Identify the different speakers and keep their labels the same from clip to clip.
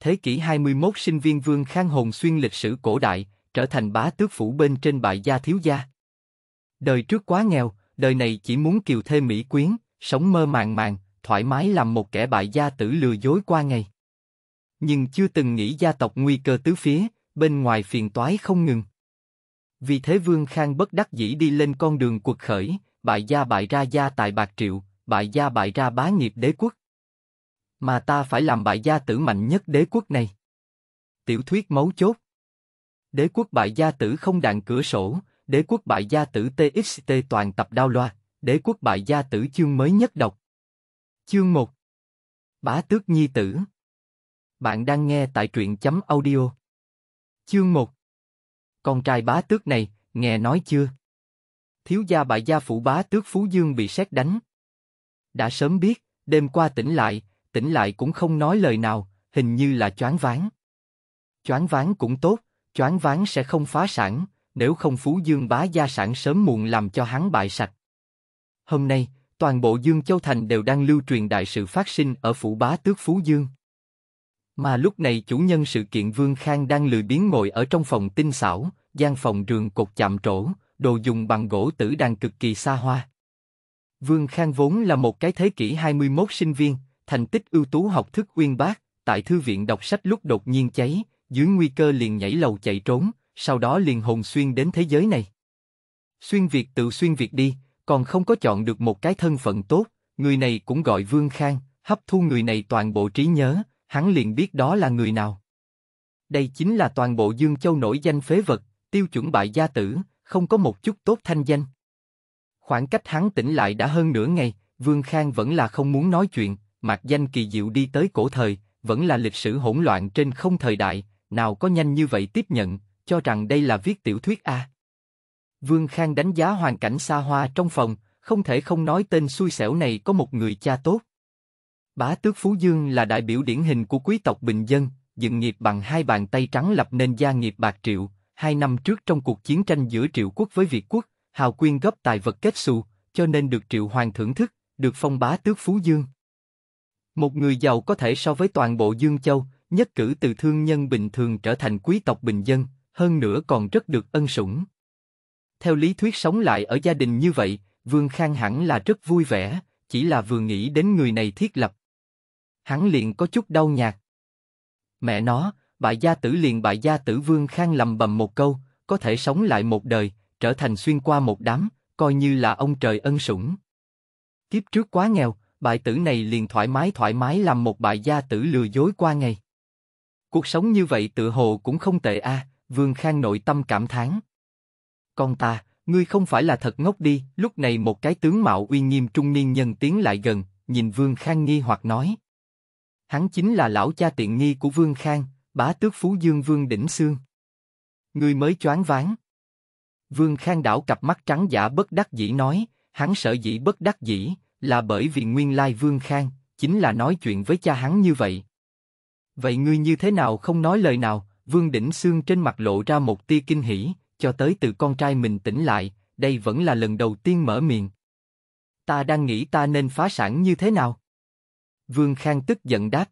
Speaker 1: thế kỷ 21 sinh viên Vương Khang Hồn xuyên lịch sử cổ đại, trở thành bá tước phủ bên trên bại gia thiếu gia. Đời trước quá nghèo, đời này chỉ muốn kiều thê mỹ quyến, sống mơ màng màng, thoải mái làm một kẻ bại gia tử lừa dối qua ngày. Nhưng chưa từng nghĩ gia tộc nguy cơ tứ phía, bên ngoài phiền toái không ngừng. Vì thế Vương Khang bất đắc dĩ đi lên con đường cuộc khởi, bại gia bại ra gia tài bạc triệu, bại gia bại ra bá nghiệp đế quốc. Mà ta phải làm bại gia tử mạnh nhất đế quốc này. Tiểu thuyết mấu chốt. Đế quốc bại gia tử không đàn cửa sổ, đế quốc bại gia tử TXT toàn tập đao loa, đế quốc bại gia tử chương mới nhất đọc. Chương 1 Bá tước nhi tử Bạn đang nghe tại truyện chấm audio. Chương 1 Con trai bá tước này, nghe nói chưa? Thiếu gia bại gia phụ bá tước Phú Dương bị xét đánh. Đã sớm biết, đêm qua tỉnh lại, tỉnh lại cũng không nói lời nào, hình như là choáng váng. Choáng váng cũng tốt, choáng váng sẽ không phá sản, nếu không Phú Dương bá gia sản sớm muộn làm cho hắn bại sạch. Hôm nay, toàn bộ Dương Châu Thành đều đang lưu truyền đại sự phát sinh ở phủ bá tước Phú Dương. Mà lúc này chủ nhân sự kiện Vương Khang đang lười biến ngồi ở trong phòng tinh xảo, gian phòng trường cột chạm trổ, đồ dùng bằng gỗ tử đang cực kỳ xa hoa. Vương Khang vốn là một cái thế kỷ 21 sinh viên, thành tích ưu tú học thức uyên bác, tại thư viện đọc sách lúc đột nhiên cháy, dưới nguy cơ liền nhảy lầu chạy trốn, sau đó liền hồn xuyên đến thế giới này. Xuyên Việt tự xuyên Việt đi, còn không có chọn được một cái thân phận tốt, người này cũng gọi Vương Khang, hấp thu người này toàn bộ trí nhớ, hắn liền biết đó là người nào. Đây chính là toàn bộ Dương Châu nổi danh phế vật, tiêu chuẩn bại gia tử, không có một chút tốt thanh danh. Khoảng cách hắn tỉnh lại đã hơn nửa ngày, Vương Khang vẫn là không muốn nói chuyện, mặc danh kỳ diệu đi tới cổ thời, vẫn là lịch sử hỗn loạn trên không thời đại, nào có nhanh như vậy tiếp nhận, cho rằng đây là viết tiểu thuyết A. Vương Khang đánh giá hoàn cảnh xa hoa trong phòng, không thể không nói tên xui xẻo này có một người cha tốt. Bá tước Phú Dương là đại biểu điển hình của quý tộc bình dân, dựng nghiệp bằng hai bàn tay trắng lập nên gia nghiệp bạc triệu. Hai năm trước trong cuộc chiến tranh giữa triệu quốc với Việt quốc, Hào Quyên góp tài vật kết xù, cho nên được triệu hoàng thưởng thức, được phong bá tước Phú Dương. Một người giàu có thể so với toàn bộ Dương Châu, nhất cử từ thương nhân bình thường trở thành quý tộc bình dân, hơn nữa còn rất được ân sủng. Theo lý thuyết sống lại ở gia đình như vậy, Vương Khang hẳn là rất vui vẻ, chỉ là vừa nghĩ đến người này thiết lập. Hắn liền có chút đau nhạt. Mẹ nó, bại gia tử liền bại gia tử Vương Khang lầm bầm một câu, có thể sống lại một đời, trở thành xuyên qua một đám, coi như là ông trời ân sủng. Kiếp trước quá nghèo, bại tử này liền thoải mái thoải mái làm một bại gia tử lừa dối qua ngày. Cuộc sống như vậy tự hồ cũng không tệ a, Vương Khang nội tâm cảm thán. Con ta, ngươi không phải là thật ngốc đi, lúc này một cái tướng mạo uy nghiêm trung niên nhân tiến lại gần, nhìn Vương Khang nghi hoặc nói. Hắn chính là lão cha tiện nghi của Vương Khang, bá tước Phú Dương Vương Đỉnh Sương. Ngươi mới choáng váng. Vương Khang đảo cặp mắt trắng giả bất đắc dĩ nói, hắn sợ dĩ bất đắc dĩ, là bởi vì nguyên lai Vương Khang chính là nói chuyện với cha hắn như vậy. Vậy ngươi như thế nào không nói lời nào? Vương Đỉnh xương trên mặt lộ ra một tia kinh hỉ, cho tới từ con trai mình tỉnh lại, đây vẫn là lần đầu tiên mở miệng. Ta đang nghĩ ta nên phá sản như thế nào? Vương Khang tức giận đáp.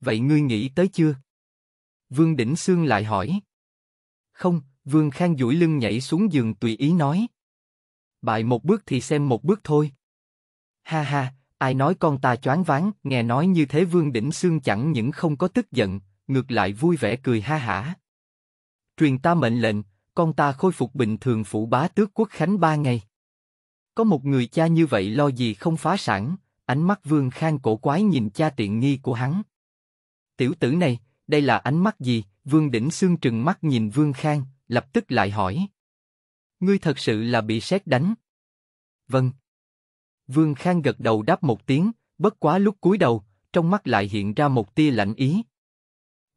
Speaker 1: Vậy ngươi nghĩ tới chưa? Vương Đỉnh xương lại hỏi. Không, Vương Khang duỗi lưng nhảy xuống giường tùy ý nói. Bại một bước thì xem một bước thôi. Ha ha, ai nói con ta choáng váng, nghe nói như thế Vương Đỉnh Sương chẳng những không có tức giận, ngược lại vui vẻ cười ha hả. Truyền ta mệnh lệnh, con ta khôi phục bình thường phụ bá tước quốc khánh ba ngày. Có một người cha như vậy lo gì không phá sản, ánh mắt Vương Khang cổ quái nhìn cha tiện nghi của hắn. Tiểu tử này, đây là ánh mắt gì? Vương Đỉnh Sương trừng mắt nhìn Vương Khang, lập tức lại hỏi. Ngươi thật sự là bị sét đánh. Vâng, Vương Khang gật đầu đáp một tiếng, bất quá lúc cúi đầu, trong mắt lại hiện ra một tia lạnh ý.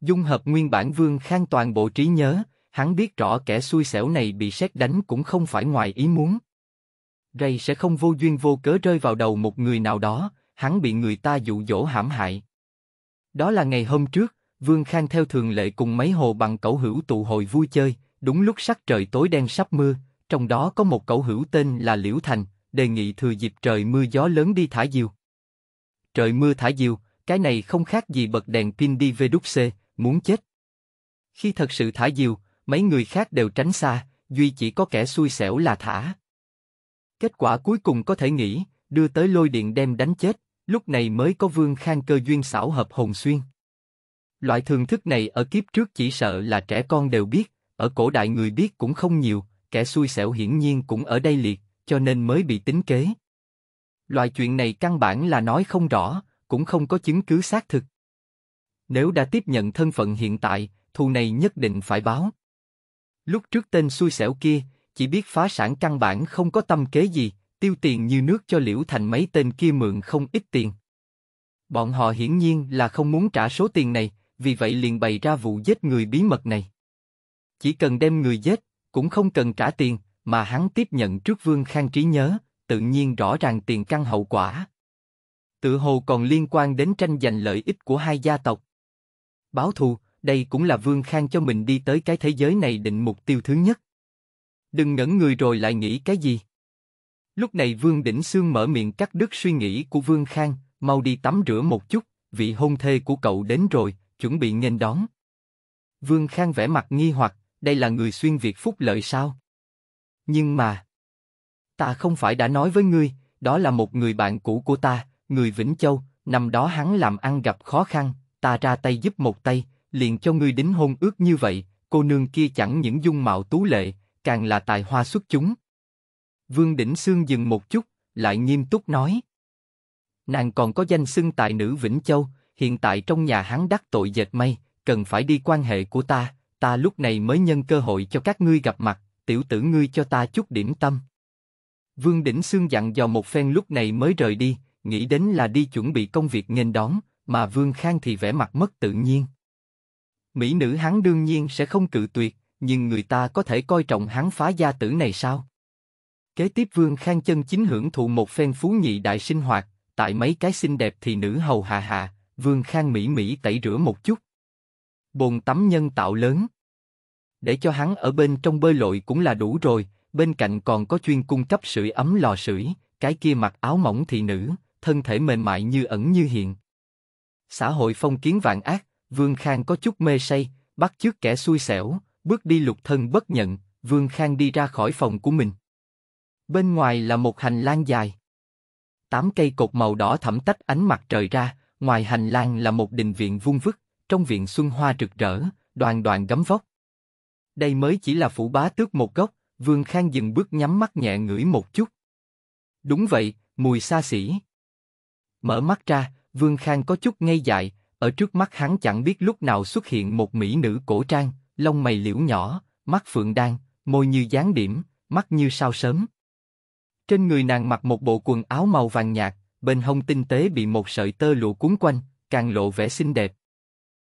Speaker 1: Dung hợp nguyên bản Vương Khang toàn bộ trí nhớ, hắn biết rõ kẻ xui xẻo này bị xét đánh cũng không phải ngoài ý muốn. Ray sẽ không vô duyên vô cớ rơi vào đầu một người nào đó, hắn bị người ta dụ dỗ hãm hại. Đó là ngày hôm trước, Vương Khang theo thường lệ cùng mấy hồ bằng cậu hữu tụ hội vui chơi, đúng lúc sắc trời tối đen sắp mưa, trong đó có một cậu hữu tên là Liễu Thành, đề nghị thừa dịp trời mưa gió lớn đi thả diều. Trời mưa thả diều, cái này không khác gì bật đèn pin đi về đúc C, muốn chết. Khi thật sự thả diều, mấy người khác đều tránh xa, duy chỉ có kẻ xui xẻo là thả. Kết quả cuối cùng có thể nghĩ, đưa tới lôi điện đem đánh chết, lúc này mới có vương khang cơ duyên xảo hợp hồn xuyên. Loại thường thức này ở kiếp trước chỉ sợ là trẻ con đều biết, ở cổ đại người biết cũng không nhiều, kẻ xui xẻo hiển nhiên cũng ở đây liệt, cho nên mới bị tính kế. Loại chuyện này căn bản là nói không rõ, cũng không có chứng cứ xác thực. Nếu đã tiếp nhận thân phận hiện tại, thù này nhất định phải báo. Lúc trước tên xui xẻo kia, chỉ biết phá sản căn bản không có tâm kế gì, tiêu tiền như nước cho liễu thành mấy tên kia mượn không ít tiền. Bọn họ hiển nhiên là không muốn trả số tiền này, vì vậy liền bày ra vụ giết người bí mật này. Chỉ cần đem người giết, cũng không cần trả tiền, mà hắn tiếp nhận trước Vương Khang trí nhớ, tự nhiên rõ ràng tiền căn hậu quả. Tự hồ còn liên quan đến tranh giành lợi ích của hai gia tộc. Báo thù, đây cũng là Vương Khang cho mình đi tới cái thế giới này định mục tiêu thứ nhất. Đừng ngẩn người rồi lại nghĩ cái gì. Lúc này Vương Đỉnh xương mở miệng cắt đứt suy nghĩ của Vương Khang, mau đi tắm rửa một chút, vị hôn thê của cậu đến rồi, chuẩn bị nghênh đón. Vương Khang vẻ mặt nghi hoặc, đây là người xuyên Việt phúc lợi sao? Nhưng mà... Ta không phải đã nói với ngươi, đó là một người bạn cũ của ta, người Vĩnh Châu, năm đó hắn làm ăn gặp khó khăn, ta ra tay giúp một tay, liền cho ngươi đính hôn ước như vậy, cô nương kia chẳng những dung mạo tú lệ, càng là tài hoa xuất chúng. Vương Đỉnh Sương dừng một chút, lại nghiêm túc nói. Nàng còn có danh xưng tại nữ Vĩnh Châu, hiện tại trong nhà hắn đắc tội dệt may, cần phải đi quan hệ của ta, ta lúc này mới nhân cơ hội cho các ngươi gặp mặt, tiểu tử ngươi cho ta chút điểm tâm. Vương Đỉnh Sương dặn dò một phen lúc này mới rời đi, nghĩ đến là đi chuẩn bị công việc nghênh đón, mà Vương Khang thì vẻ mặt mất tự nhiên. Mỹ nữ hắn đương nhiên sẽ không cự tuyệt, nhưng người ta có thể coi trọng hắn phá gia tử này sao? Kế tiếp Vương Khang chân chính hưởng thụ một phen phú nhị đại sinh hoạt, tại mấy cái xinh đẹp thì nữ hầu hạ hạ, Vương Khang mỹ mỹ tẩy rửa một chút. Bồn tắm nhân tạo lớn để cho hắn ở bên trong bơi lội cũng là đủ rồi, bên cạnh còn có chuyên cung cấp sưởi ấm lò sưởi, cái kia mặc áo mỏng thị nữ, thân thể mềm mại như ẩn như hiện. Xã hội phong kiến vạn ác, Vương Khang có chút mê say, bắt chước kẻ xui xẻo, bước đi lục thân bất nhận, Vương Khang đi ra khỏi phòng của mình. Bên ngoài là một hành lang dài. Tám cây cột màu đỏ thẫm tách ánh mặt trời ra, ngoài hành lang là một đình viện vung vức, trong viện xuân hoa rực rỡ, đoàn đoàn gấm vóc. Đây mới chỉ là phủ bá tước một góc, Vương Khang dừng bước nhắm mắt nhẹ ngửi một chút. Đúng vậy, mùi xa xỉ. Mở mắt ra, Vương Khang có chút ngây dại, ở trước mắt hắn chẳng biết lúc nào xuất hiện một mỹ nữ cổ trang, lông mày liễu nhỏ, mắt phượng đan, môi như gián điểm, mắt như sao sớm. Trên người nàng mặc một bộ quần áo màu vàng nhạt, bên hông tinh tế bị một sợi tơ lụa cuốn quanh, càng lộ vẻ xinh đẹp.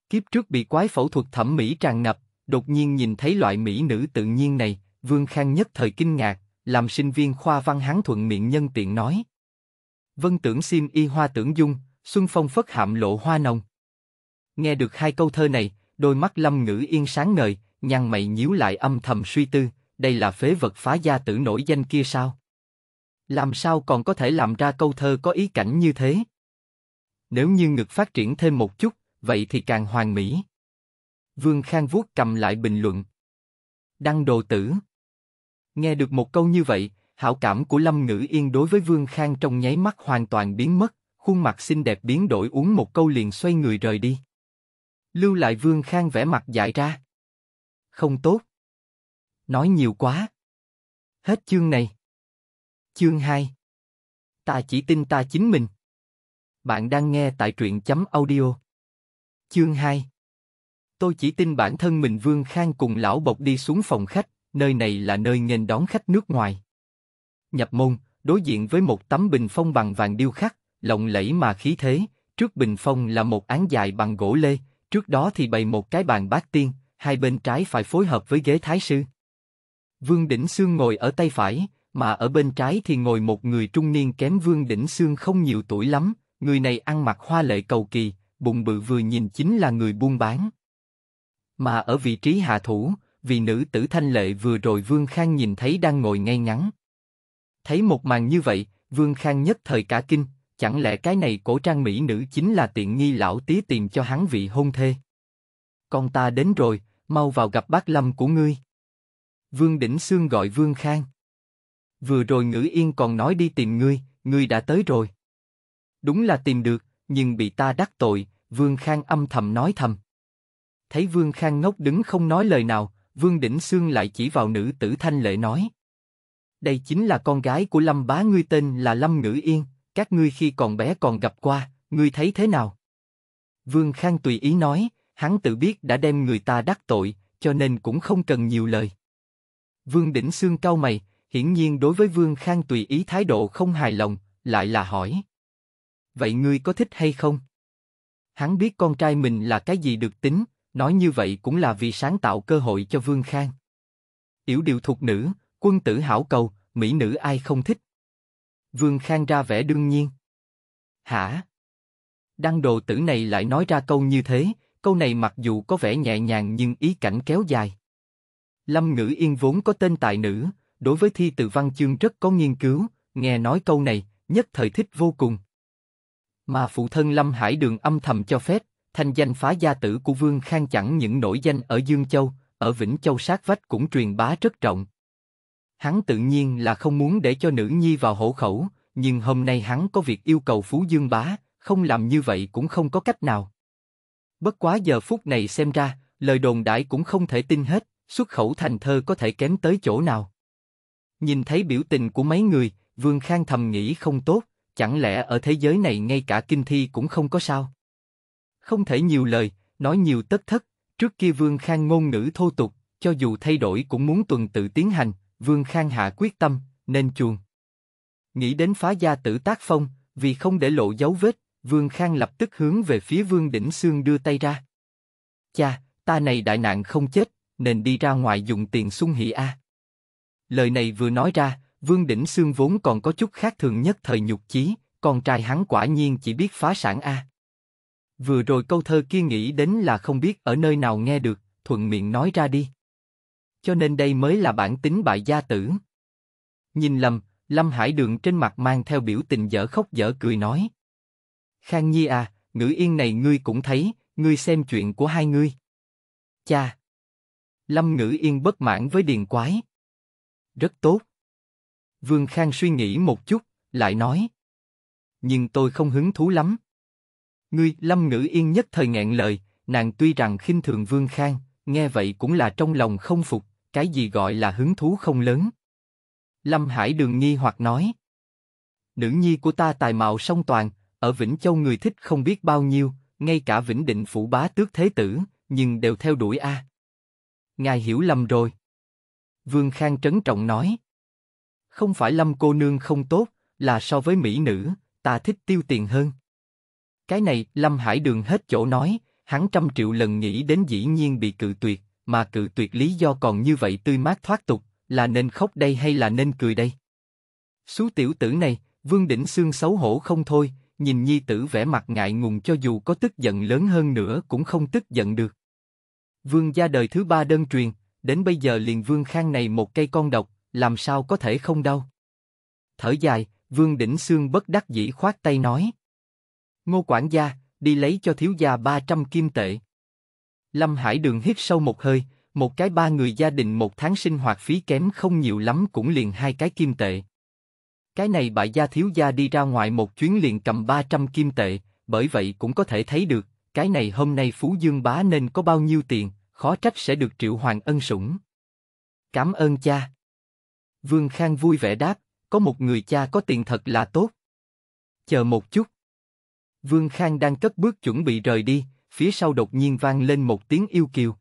Speaker 1: Kiếp trước bị quái phẫu thuật thẩm mỹ tràn ngập, đột nhiên nhìn thấy loại mỹ nữ tự nhiên này, Vương Khang nhất thời kinh ngạc, làm sinh viên khoa văn hắn thuận miệng nhân tiện nói. Vân tưởng sim y hoa tưởng dung, xuân phong phất hạm lộ hoa nồng. Nghe được hai câu thơ này, đôi mắt lâm ngữ yên sáng ngời, nhăn mày nhíu lại âm thầm suy tư, đây là phế vật phá gia tử nổi danh kia sao? Làm sao còn có thể làm ra câu thơ có ý cảnh như thế? Nếu như ngực phát triển thêm một chút, vậy thì càng hoàn mỹ. Vương Khang vuốt cầm lại bình luận. Đăng đồ tử. Nghe được một câu như vậy, hảo cảm của Lâm Ngữ Yên đối với Vương Khang trong nháy mắt hoàn toàn biến mất, khuôn mặt xinh đẹp biến đổi uống một câu liền xoay người rời đi. Lưu lại Vương Khang vẻ mặt dại ra. Không tốt. Nói nhiều quá. Hết chương này. Chương 2 Ta chỉ tin ta chính mình. Bạn đang nghe tại truyện chấm audio. Chương 2 Tôi chỉ tin bản thân mình Vương Khang cùng lão bộc đi xuống phòng khách, nơi này là nơi nghênh đón khách nước ngoài. Nhập môn, đối diện với một tấm bình phong bằng vàng điêu khắc, lộng lẫy mà khí thế, trước bình phong là một án dài bằng gỗ lê, trước đó thì bày một cái bàn bát tiên, hai bên trái phải phối hợp với ghế thái sư. Vương Đỉnh Sương ngồi ở tay phải, mà ở bên trái thì ngồi một người trung niên kém Vương Đỉnh Sương không nhiều tuổi lắm, người này ăn mặc hoa lệ cầu kỳ, bụng bự vừa nhìn chính là người buôn bán. Mà ở vị trí hạ thủ, vì nữ tử thanh lệ vừa rồi Vương Khang nhìn thấy đang ngồi ngay ngắn. Thấy một màn như vậy, Vương Khang nhất thời cả kinh, chẳng lẽ cái này cổ trang mỹ nữ chính là tiện nghi lão tí tìm cho hắn vị hôn thê? Con ta đến rồi, mau vào gặp bác Lâm của ngươi. Vương Đỉnh Sương gọi Vương Khang. Vừa rồi Ngữ Yên còn nói đi tìm ngươi, ngươi đã tới rồi. Đúng là tìm được, nhưng bị ta đắc tội, Vương Khang âm thầm nói thầm thấy Vương Khang ngốc đứng không nói lời nào, Vương Đỉnh xương lại chỉ vào nữ tử thanh lệ nói. Đây chính là con gái của Lâm Bá ngươi tên là Lâm Ngữ Yên, các ngươi khi còn bé còn gặp qua, ngươi thấy thế nào? Vương Khang tùy ý nói, hắn tự biết đã đem người ta đắc tội, cho nên cũng không cần nhiều lời. Vương Đỉnh xương cau mày, hiển nhiên đối với Vương Khang tùy ý thái độ không hài lòng, lại là hỏi. Vậy ngươi có thích hay không? Hắn biết con trai mình là cái gì được tính, nói như vậy cũng là vì sáng tạo cơ hội cho Vương Khang. Yểu điệu thuộc nữ, quân tử hảo cầu, mỹ nữ ai không thích. Vương Khang ra vẻ đương nhiên. Hả? Đăng đồ tử này lại nói ra câu như thế, câu này mặc dù có vẻ nhẹ nhàng nhưng ý cảnh kéo dài. Lâm Ngữ Yên vốn có tên tài nữ, đối với thi từ văn chương rất có nghiên cứu, nghe nói câu này, nhất thời thích vô cùng. Mà phụ thân Lâm Hải Đường âm thầm cho phép, thanh danh phá gia tử của Vương Khang chẳng những nổi danh ở Dương Châu, ở Vĩnh Châu sát vách cũng truyền bá rất rộng. Hắn tự nhiên là không muốn để cho nữ nhi vào hộ khẩu, nhưng hôm nay hắn có việc yêu cầu Phú Dương bá, không làm như vậy cũng không có cách nào. Bất quá giờ phút này xem ra, lời đồn đại cũng không thể tin hết, xuất khẩu thành thơ có thể kém tới chỗ nào. Nhìn thấy biểu tình của mấy người, Vương Khang thầm nghĩ không tốt, chẳng lẽ ở thế giới này ngay cả kinh thi cũng không có sao? không thể nhiều lời, nói nhiều tất thất. Trước kia Vương Khang ngôn ngữ thô tục, cho dù thay đổi cũng muốn tuần tự tiến hành, Vương Khang hạ quyết tâm, nên chuồng. Nghĩ đến phá gia tử tác phong, vì không để lộ dấu vết, Vương Khang lập tức hướng về phía Vương Đỉnh Sương đưa tay ra. Cha, ta này đại nạn không chết, nên đi ra ngoài dùng tiền sung hỷ a. Lời này vừa nói ra, Vương Đỉnh Sương vốn còn có chút khác thường nhất thời nhục chí, con trai hắn quả nhiên chỉ biết phá sản a. À. Vừa rồi câu thơ kia nghĩ đến là không biết ở nơi nào nghe được, thuận miệng nói ra đi. Cho nên đây mới là bản tính bại gia tử. Nhìn lầm, Lâm Hải Đường trên mặt mang theo biểu tình dở khóc dở cười nói. Khang Nhi à, ngữ yên này ngươi cũng thấy, ngươi xem chuyện của hai ngươi. Cha! Lâm ngữ yên bất mãn với điền quái. Rất tốt. Vương Khang suy nghĩ một chút, lại nói. Nhưng tôi không hứng thú lắm. Ngươi, Lâm Ngữ Yên nhất thời nghẹn lời, nàng tuy rằng khinh thường Vương Khang, nghe vậy cũng là trong lòng không phục, cái gì gọi là hứng thú không lớn. Lâm Hải Đường nghi hoặc nói. Nữ nhi của ta tài mạo song toàn, ở Vĩnh Châu người thích không biết bao nhiêu, ngay cả Vĩnh Định phủ bá tước thế tử, nhưng đều theo đuổi a. Ngài hiểu lầm rồi. Vương Khang trấn trọng nói. Không phải Lâm cô nương không tốt, là so với mỹ nữ, ta thích tiêu tiền hơn. Cái này, Lâm Hải Đường hết chỗ nói, hắn trăm triệu lần nghĩ đến dĩ nhiên bị cự tuyệt, mà cự tuyệt lý do còn như vậy tươi mát thoát tục, là nên khóc đây hay là nên cười đây? Xú tiểu tử này, Vương Đỉnh Xương xấu hổ không thôi, nhìn nhi tử vẻ mặt ngại ngùng cho dù có tức giận lớn hơn nữa cũng không tức giận được. Vương gia đời thứ ba đơn truyền, đến bây giờ liền Vương Khang này một cây con độc, làm sao có thể không đau? Thở dài, Vương Đỉnh Xương bất đắc dĩ khoát tay nói, Ngô quản gia, đi lấy cho thiếu gia 300 kim tệ. Lâm Hải Đường hít sâu một hơi, một cái ba người gia đình một tháng sinh hoạt phí kém không nhiều lắm cũng liền hai cái kim tệ. Cái này bại gia thiếu gia đi ra ngoài một chuyến liền cầm 300 kim tệ, bởi vậy cũng có thể thấy được, cái này hôm nay Phú Dương Bá nên có bao nhiêu tiền, khó trách sẽ được Triệu Hoàng ân sủng. Cảm ơn cha. Vương Khang vui vẻ đáp, có một người cha có tiền thật là tốt. Chờ một chút. Vương Khang đang cất bước chuẩn bị rời đi, phía sau đột nhiên vang lên một tiếng yêu kiều.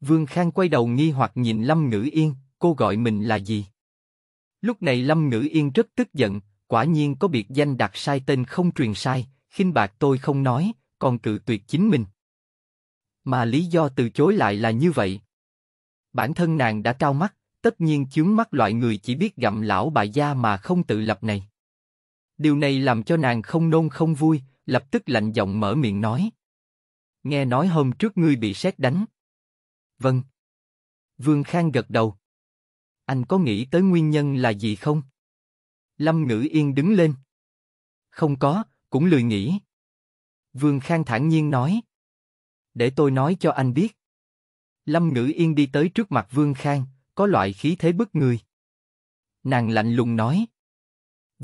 Speaker 1: Vương Khang quay đầu nghi hoặc nhìn Lâm Ngữ Yên, cô gọi mình là gì? Lúc này Lâm Ngữ Yên rất tức giận, quả nhiên có biệt danh đặt sai tên không truyền sai, khinh bạc tôi không nói, còn cự tuyệt chính mình. Mà lý do từ chối lại là như vậy. Bản thân nàng đã cao mắt, tất nhiên chướng mắt loại người chỉ biết gặm lão bà gia mà không tự lập này. Điều này làm cho nàng không nôn không vui, lập tức lạnh giọng mở miệng nói. Nghe nói hôm trước ngươi bị xét đánh. Vâng. Vương Khang gật đầu. Anh có nghĩ tới nguyên nhân là gì không? Lâm Ngữ Yên đứng lên. Không có, cũng lười nghĩ. Vương Khang thản nhiên nói. Để tôi nói cho anh biết. Lâm Ngữ Yên đi tới trước mặt Vương Khang, có loại khí thế bức người. Nàng lạnh lùng nói.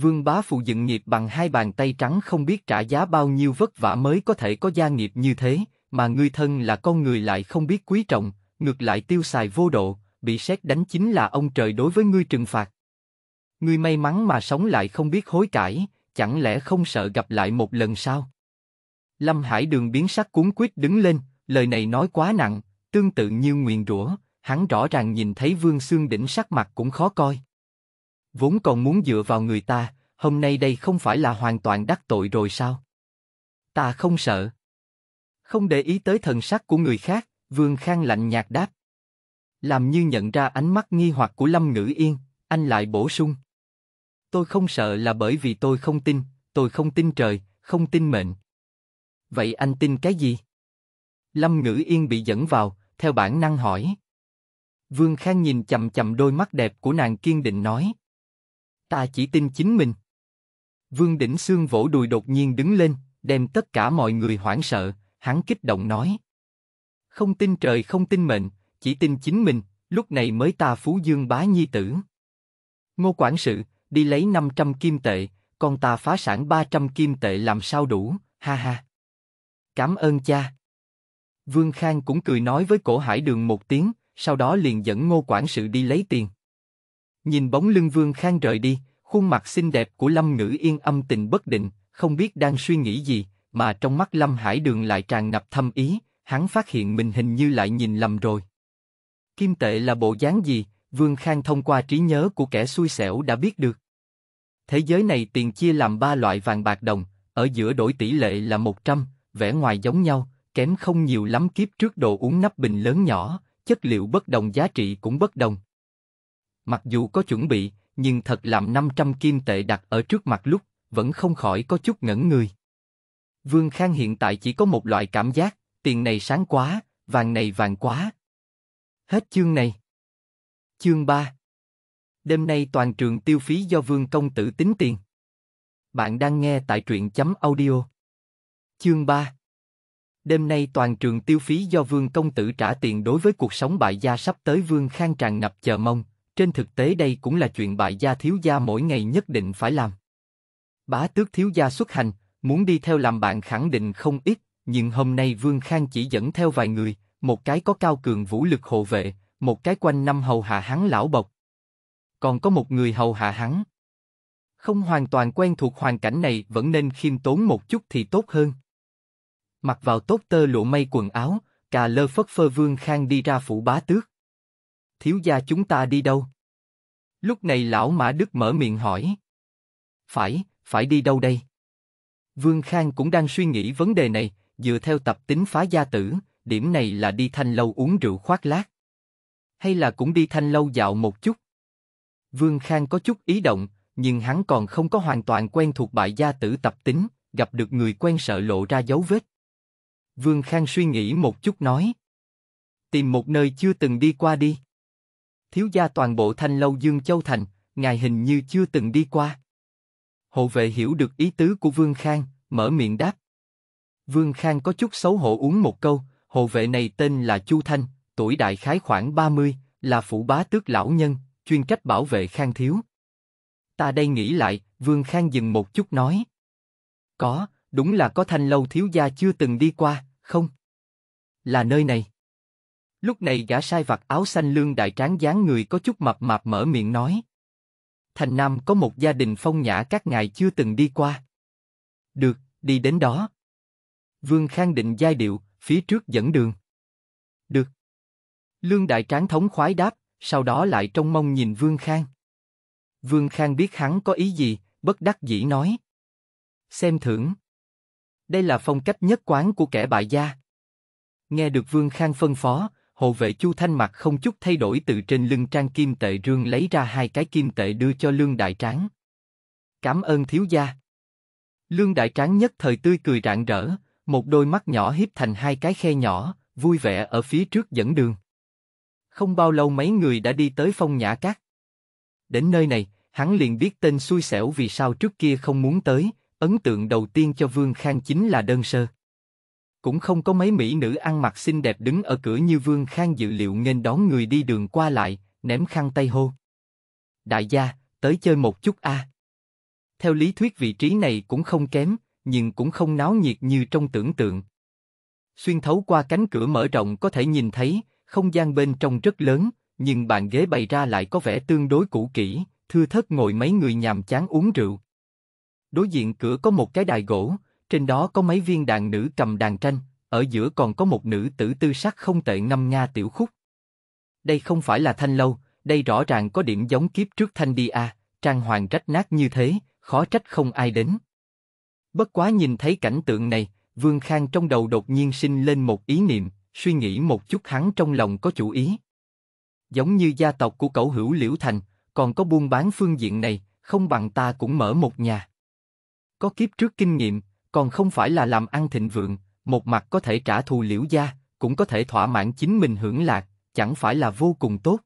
Speaker 1: Vương bá phụ dựng nghiệp bằng hai bàn tay trắng không biết trả giá bao nhiêu vất vả mới có thể có gia nghiệp như thế, mà người thân là con người lại không biết quý trọng, ngược lại tiêu xài vô độ, bị xét đánh chính là ông trời đối với ngươi trừng phạt. Ngươi may mắn mà sống lại không biết hối cải, chẳng lẽ không sợ gặp lại một lần sao? Lâm Hải Đường biến sắc cuốn quyết đứng lên, lời này nói quá nặng, tương tự như nguyền rủa, hắn rõ ràng nhìn thấy Vương Xương đỉnh sắc mặt cũng khó coi. Vốn còn muốn dựa vào người ta, hôm nay đây không phải là hoàn toàn đắc tội rồi sao? Ta không sợ. Không để ý tới thần sắc của người khác, Vương Khang lạnh nhạt đáp. Làm như nhận ra ánh mắt nghi hoặc của Lâm Ngữ Yên, anh lại bổ sung. Tôi không sợ là bởi vì tôi không tin, tôi không tin trời, không tin mệnh. Vậy anh tin cái gì? Lâm Ngữ Yên bị dẫn vào, theo bản năng hỏi. Vương Khang nhìn chầm chầm đôi mắt đẹp của nàng kiên định nói. Ta chỉ tin chính mình. Vương Đỉnh Sương vỗ đùi đột nhiên đứng lên, đem tất cả mọi người hoảng sợ, hắn kích động nói. Không tin trời không tin mệnh, chỉ tin chính mình, lúc này mới ta phú dương bá nhi tử. Ngô quản sự, đi lấy 500 kim tệ, con ta phá sản 300 kim tệ làm sao đủ, ha ha. Cảm ơn cha. Vương Khang cũng cười nói với cổ hải đường một tiếng, sau đó liền dẫn ngô quản sự đi lấy tiền. Nhìn bóng lưng Vương Khang rời đi, khuôn mặt xinh đẹp của Lâm Ngữ Yên âm tình bất định, không biết đang suy nghĩ gì, mà trong mắt Lâm Hải Đường lại tràn ngập thâm ý, hắn phát hiện mình hình như lại nhìn lầm rồi. Kim tệ là bộ dáng gì, Vương Khang thông qua trí nhớ của kẻ xui xẻo đã biết được. Thế giới này tiền chia làm ba loại vàng bạc đồng, ở giữa đổi tỷ lệ là 100, vẻ ngoài giống nhau, kém không nhiều lắm kiếp trước đồ uống nắp bình lớn nhỏ, chất liệu bất đồng giá trị cũng bất đồng. Mặc dù có chuẩn bị, nhưng thật làm 500 kim tệ đặt ở trước mặt lúc, vẫn không khỏi có chút ngẩn người. Vương Khang hiện tại chỉ có một loại cảm giác, tiền này sáng quá, vàng này vàng quá. Hết chương này. Chương 3 Đêm nay toàn trường tiêu phí do Vương Công Tử tính tiền. Bạn đang nghe tại truyện chấm audio. Chương 3 Đêm nay toàn trường tiêu phí do Vương Công Tử trả tiền đối với cuộc sống bại gia sắp tới Vương Khang tràn ngập chờ mong, trên thực tế đây cũng là chuyện bại gia thiếu gia mỗi ngày nhất định phải làm. Bá tước thiếu gia xuất hành, muốn đi theo làm bạn khẳng định không ít, nhưng hôm nay Vương Khang chỉ dẫn theo vài người, một cái có cao cường vũ lực hộ vệ, một cái quanh năm hầu hạ hắn lão bộc. Còn có một người hầu hạ hắn. Không hoàn toàn quen thuộc hoàn cảnh này vẫn nên khiêm tốn một chút thì tốt hơn. Mặc vào tốt tơ lụa mây quần áo, cà lơ phất phơ Vương Khang đi ra phủ bá tước thiếu gia chúng ta đi đâu? Lúc này lão Mã Đức mở miệng hỏi. Phải, phải đi đâu đây? Vương Khang cũng đang suy nghĩ vấn đề này, dựa theo tập tính phá gia tử, điểm này là đi thanh lâu uống rượu khoác lác. Hay là cũng đi thanh lâu dạo một chút? Vương Khang có chút ý động, nhưng hắn còn không có hoàn toàn quen thuộc bại gia tử tập tính, gặp được người quen sợ lộ ra dấu vết. Vương Khang suy nghĩ một chút nói. Tìm một nơi chưa từng đi qua đi thiếu gia toàn bộ thanh lâu Dương Châu Thành, ngài hình như chưa từng đi qua. Hộ vệ hiểu được ý tứ của Vương Khang, mở miệng đáp. Vương Khang có chút xấu hổ uống một câu, hộ vệ này tên là Chu Thanh, tuổi đại khái khoảng 30, là phụ bá tước lão nhân, chuyên trách bảo vệ Khang Thiếu. Ta đây nghĩ lại, Vương Khang dừng một chút nói. Có, đúng là có thanh lâu thiếu gia chưa từng đi qua, không? Là nơi này. Lúc này gã sai vặt áo xanh lương đại tráng dáng người có chút mập mạp mở miệng nói. Thành Nam có một gia đình phong nhã các ngài chưa từng đi qua. Được, đi đến đó. Vương Khang định giai điệu, phía trước dẫn đường. Được. Lương đại tráng thống khoái đáp, sau đó lại trông mong nhìn Vương Khang. Vương Khang biết hắn có ý gì, bất đắc dĩ nói. Xem thưởng. Đây là phong cách nhất quán của kẻ bại gia. Nghe được Vương Khang phân phó, Hộ vệ Chu Thanh mặt không chút thay đổi từ trên lưng trang kim tệ rương lấy ra hai cái kim tệ đưa cho Lương Đại Tráng. Cảm ơn thiếu gia. Lương Đại Tráng nhất thời tươi cười rạng rỡ, một đôi mắt nhỏ híp thành hai cái khe nhỏ, vui vẻ ở phía trước dẫn đường. Không bao lâu mấy người đã đi tới phong nhã cát. Đến nơi này, hắn liền biết tên xui xẻo vì sao trước kia không muốn tới, ấn tượng đầu tiên cho Vương Khang chính là đơn sơ cũng không có mấy mỹ nữ ăn mặc xinh đẹp đứng ở cửa như Vương Khang dự liệu nên đón người đi đường qua lại, ném khăn tay hô. Đại gia, tới chơi một chút a. Theo lý thuyết vị trí này cũng không kém, nhưng cũng không náo nhiệt như trong tưởng tượng. Xuyên thấu qua cánh cửa mở rộng có thể nhìn thấy, không gian bên trong rất lớn, nhưng bàn ghế bày ra lại có vẻ tương đối cũ kỹ, thưa thớt ngồi mấy người nhàm chán uống rượu. Đối diện cửa có một cái đài gỗ, trên đó có mấy viên đàn nữ cầm đàn tranh, ở giữa còn có một nữ tử tư sắc không tệ ngâm nga tiểu khúc. Đây không phải là thanh lâu, đây rõ ràng có điểm giống kiếp trước thanh đi a, trang hoàng rách nát như thế, khó trách không ai đến. Bất quá nhìn thấy cảnh tượng này, Vương Khang trong đầu đột nhiên sinh lên một ý niệm, suy nghĩ một chút hắn trong lòng có chủ ý. Giống như gia tộc của cậu hữu Liễu Thành, còn có buôn bán phương diện này, không bằng ta cũng mở một nhà. Có kiếp trước kinh nghiệm, còn không phải là làm ăn thịnh vượng, một mặt có thể trả thù liễu gia, cũng có thể thỏa mãn chính mình hưởng lạc, chẳng phải là vô cùng tốt.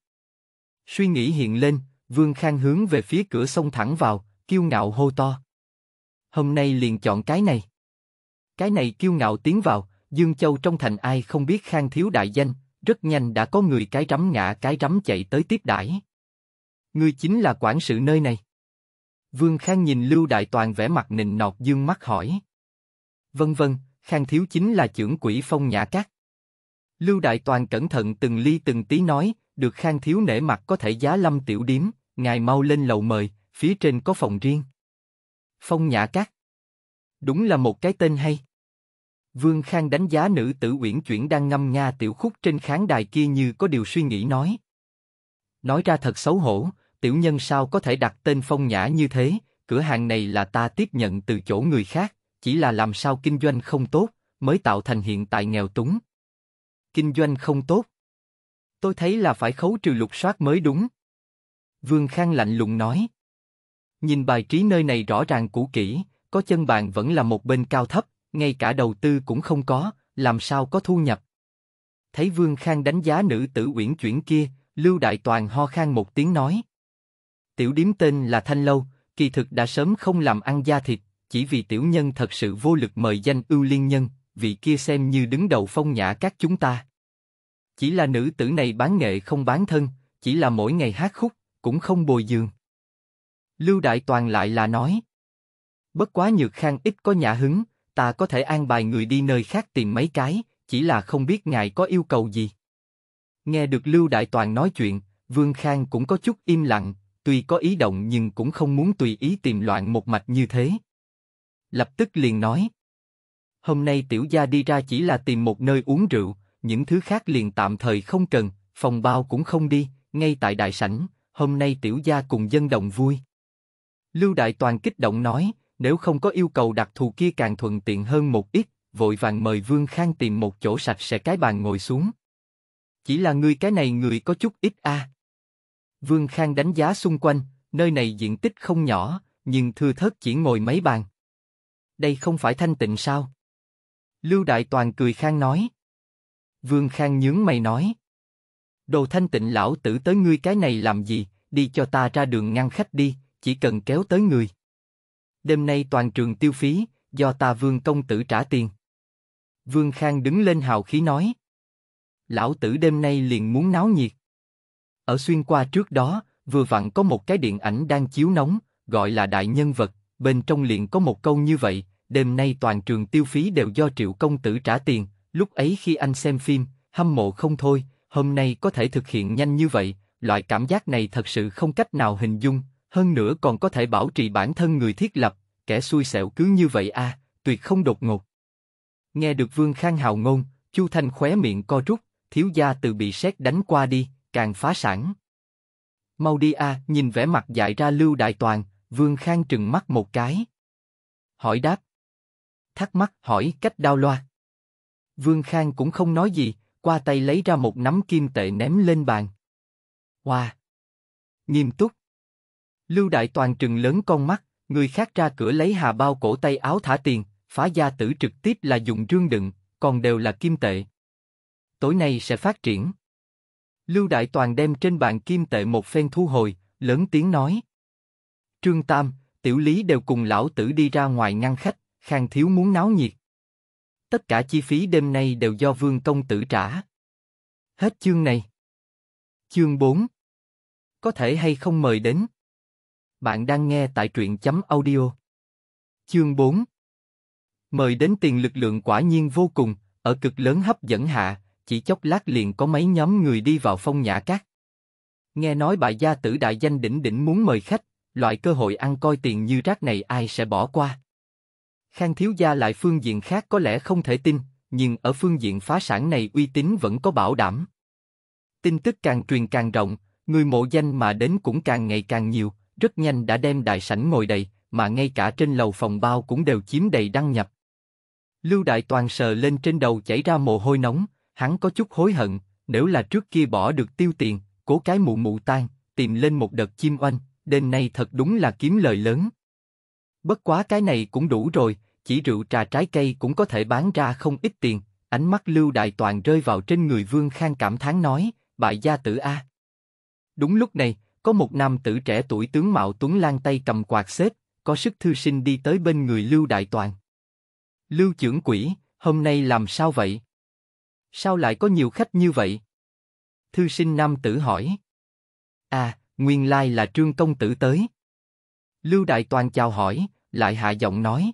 Speaker 1: Suy nghĩ hiện lên, Vương Khang hướng về phía cửa sông thẳng vào, kiêu ngạo hô to. Hôm nay liền chọn cái này. Cái này kiêu ngạo tiến vào, Dương Châu trong thành ai không biết Khang thiếu đại danh, rất nhanh đã có người cái rắm ngã cái rắm chạy tới tiếp đãi. Ngươi chính là quản sự nơi này. Vương Khang nhìn Lưu Đại Toàn vẻ mặt nịnh nọt dương mắt hỏi vân vân, Khang Thiếu chính là trưởng quỹ phong nhã cát Lưu Đại Toàn cẩn thận từng ly từng tí nói, được Khang Thiếu nể mặt có thể giá lâm tiểu điếm, ngài mau lên lầu mời, phía trên có phòng riêng. Phong nhã cát Đúng là một cái tên hay. Vương Khang đánh giá nữ tử uyển chuyển đang ngâm nga tiểu khúc trên khán đài kia như có điều suy nghĩ nói. Nói ra thật xấu hổ, tiểu nhân sao có thể đặt tên phong nhã như thế, cửa hàng này là ta tiếp nhận từ chỗ người khác, chỉ là làm sao kinh doanh không tốt, mới tạo thành hiện tại nghèo túng. Kinh doanh không tốt. Tôi thấy là phải khấu trừ lục soát mới đúng. Vương Khang lạnh lùng nói. Nhìn bài trí nơi này rõ ràng cũ kỹ, có chân bàn vẫn là một bên cao thấp, ngay cả đầu tư cũng không có, làm sao có thu nhập. Thấy Vương Khang đánh giá nữ tử uyển chuyển kia, Lưu Đại Toàn ho khan một tiếng nói. Tiểu điếm tên là Thanh Lâu, kỳ thực đã sớm không làm ăn da thịt, chỉ vì tiểu nhân thật sự vô lực mời danh ưu liên nhân, vị kia xem như đứng đầu phong nhã các chúng ta. Chỉ là nữ tử này bán nghệ không bán thân, chỉ là mỗi ngày hát khúc, cũng không bồi dường. Lưu Đại Toàn lại là nói. Bất quá nhược khang ít có nhã hứng, ta có thể an bài người đi nơi khác tìm mấy cái, chỉ là không biết ngài có yêu cầu gì. Nghe được Lưu Đại Toàn nói chuyện, Vương Khang cũng có chút im lặng, tuy có ý động nhưng cũng không muốn tùy ý tìm loạn một mạch như thế lập tức liền nói. Hôm nay tiểu gia đi ra chỉ là tìm một nơi uống rượu, những thứ khác liền tạm thời không cần, phòng bao cũng không đi, ngay tại đại sảnh, hôm nay tiểu gia cùng dân đồng vui. Lưu Đại Toàn kích động nói, nếu không có yêu cầu đặc thù kia càng thuận tiện hơn một ít, vội vàng mời Vương Khang tìm một chỗ sạch sẽ cái bàn ngồi xuống. Chỉ là người cái này người có chút ít a. À. Vương Khang đánh giá xung quanh, nơi này diện tích không nhỏ, nhưng thưa thớt chỉ ngồi mấy bàn đây không phải thanh tịnh sao? Lưu Đại Toàn cười khang nói. Vương Khang nhướng mày nói. Đồ thanh tịnh lão tử tới ngươi cái này làm gì, đi cho ta ra đường ngăn khách đi, chỉ cần kéo tới người. Đêm nay toàn trường tiêu phí, do ta vương công tử trả tiền. Vương Khang đứng lên hào khí nói. Lão tử đêm nay liền muốn náo nhiệt. Ở xuyên qua trước đó, vừa vặn có một cái điện ảnh đang chiếu nóng, gọi là đại nhân vật, bên trong liền có một câu như vậy, đêm nay toàn trường tiêu phí đều do Triệu Công Tử trả tiền, lúc ấy khi anh xem phim, hâm mộ không thôi, hôm nay có thể thực hiện nhanh như vậy, loại cảm giác này thật sự không cách nào hình dung, hơn nữa còn có thể bảo trì bản thân người thiết lập, kẻ xui xẻo cứ như vậy a, à, tuyệt không đột ngột. Nghe được Vương Khang hào ngôn, Chu Thanh khóe miệng co rút, thiếu gia từ bị sét đánh qua đi, càng phá sản. Mau đi a, nhìn vẻ mặt dại ra Lưu Đại Toàn, Vương Khang trừng mắt một cái. Hỏi đáp, thắc mắc hỏi cách đao loa. Vương Khang cũng không nói gì, qua tay lấy ra một nắm kim tệ ném lên bàn. Hoa! Wow. Nghiêm túc! Lưu Đại Toàn trừng lớn con mắt, người khác ra cửa lấy hà bao cổ tay áo thả tiền, phá gia tử trực tiếp là dùng rương đựng, còn đều là kim tệ. Tối nay sẽ phát triển. Lưu Đại Toàn đem trên bàn kim tệ một phen thu hồi, lớn tiếng nói. Trương Tam, Tiểu Lý đều cùng lão tử đi ra ngoài ngăn khách. Khang thiếu muốn náo nhiệt. Tất cả chi phí đêm nay đều do vương công tử trả. Hết chương này. Chương 4 Có thể hay không mời đến? Bạn đang nghe tại truyện chấm audio. Chương 4 Mời đến tiền lực lượng quả nhiên vô cùng, ở cực lớn hấp dẫn hạ, chỉ chốc lát liền có mấy nhóm người đi vào phong nhã cát. Nghe nói bà gia tử đại danh đỉnh đỉnh muốn mời khách, loại cơ hội ăn coi tiền như rác này ai sẽ bỏ qua. Khang thiếu gia lại phương diện khác có lẽ không thể tin, nhưng ở phương diện phá sản này uy tín vẫn có bảo đảm. Tin tức càng truyền càng rộng, người mộ danh mà đến cũng càng ngày càng nhiều, rất nhanh đã đem đại sảnh ngồi đầy, mà ngay cả trên lầu phòng bao cũng đều chiếm đầy đăng nhập. Lưu Đại Toàn sờ lên trên đầu chảy ra mồ hôi nóng, hắn có chút hối hận, nếu là trước kia bỏ được tiêu tiền, cố cái mụ mụ tan, tìm lên một đợt chim oanh, đêm nay thật đúng là kiếm lời lớn. Bất quá cái này cũng đủ rồi, chỉ rượu trà trái cây cũng có thể bán ra không ít tiền. Ánh mắt Lưu Đại Toàn rơi vào trên người Vương Khang cảm thán nói, bại gia tử A. Đúng lúc này, có một nam tử trẻ tuổi tướng mạo Tuấn Lan tay cầm quạt xếp, có sức thư sinh đi tới bên người Lưu Đại Toàn. Lưu trưởng quỷ, hôm nay làm sao vậy? Sao lại có nhiều khách như vậy? Thư sinh nam tử hỏi. À, nguyên lai là trương công tử tới. Lưu Đại Toàn chào hỏi, lại hạ giọng nói.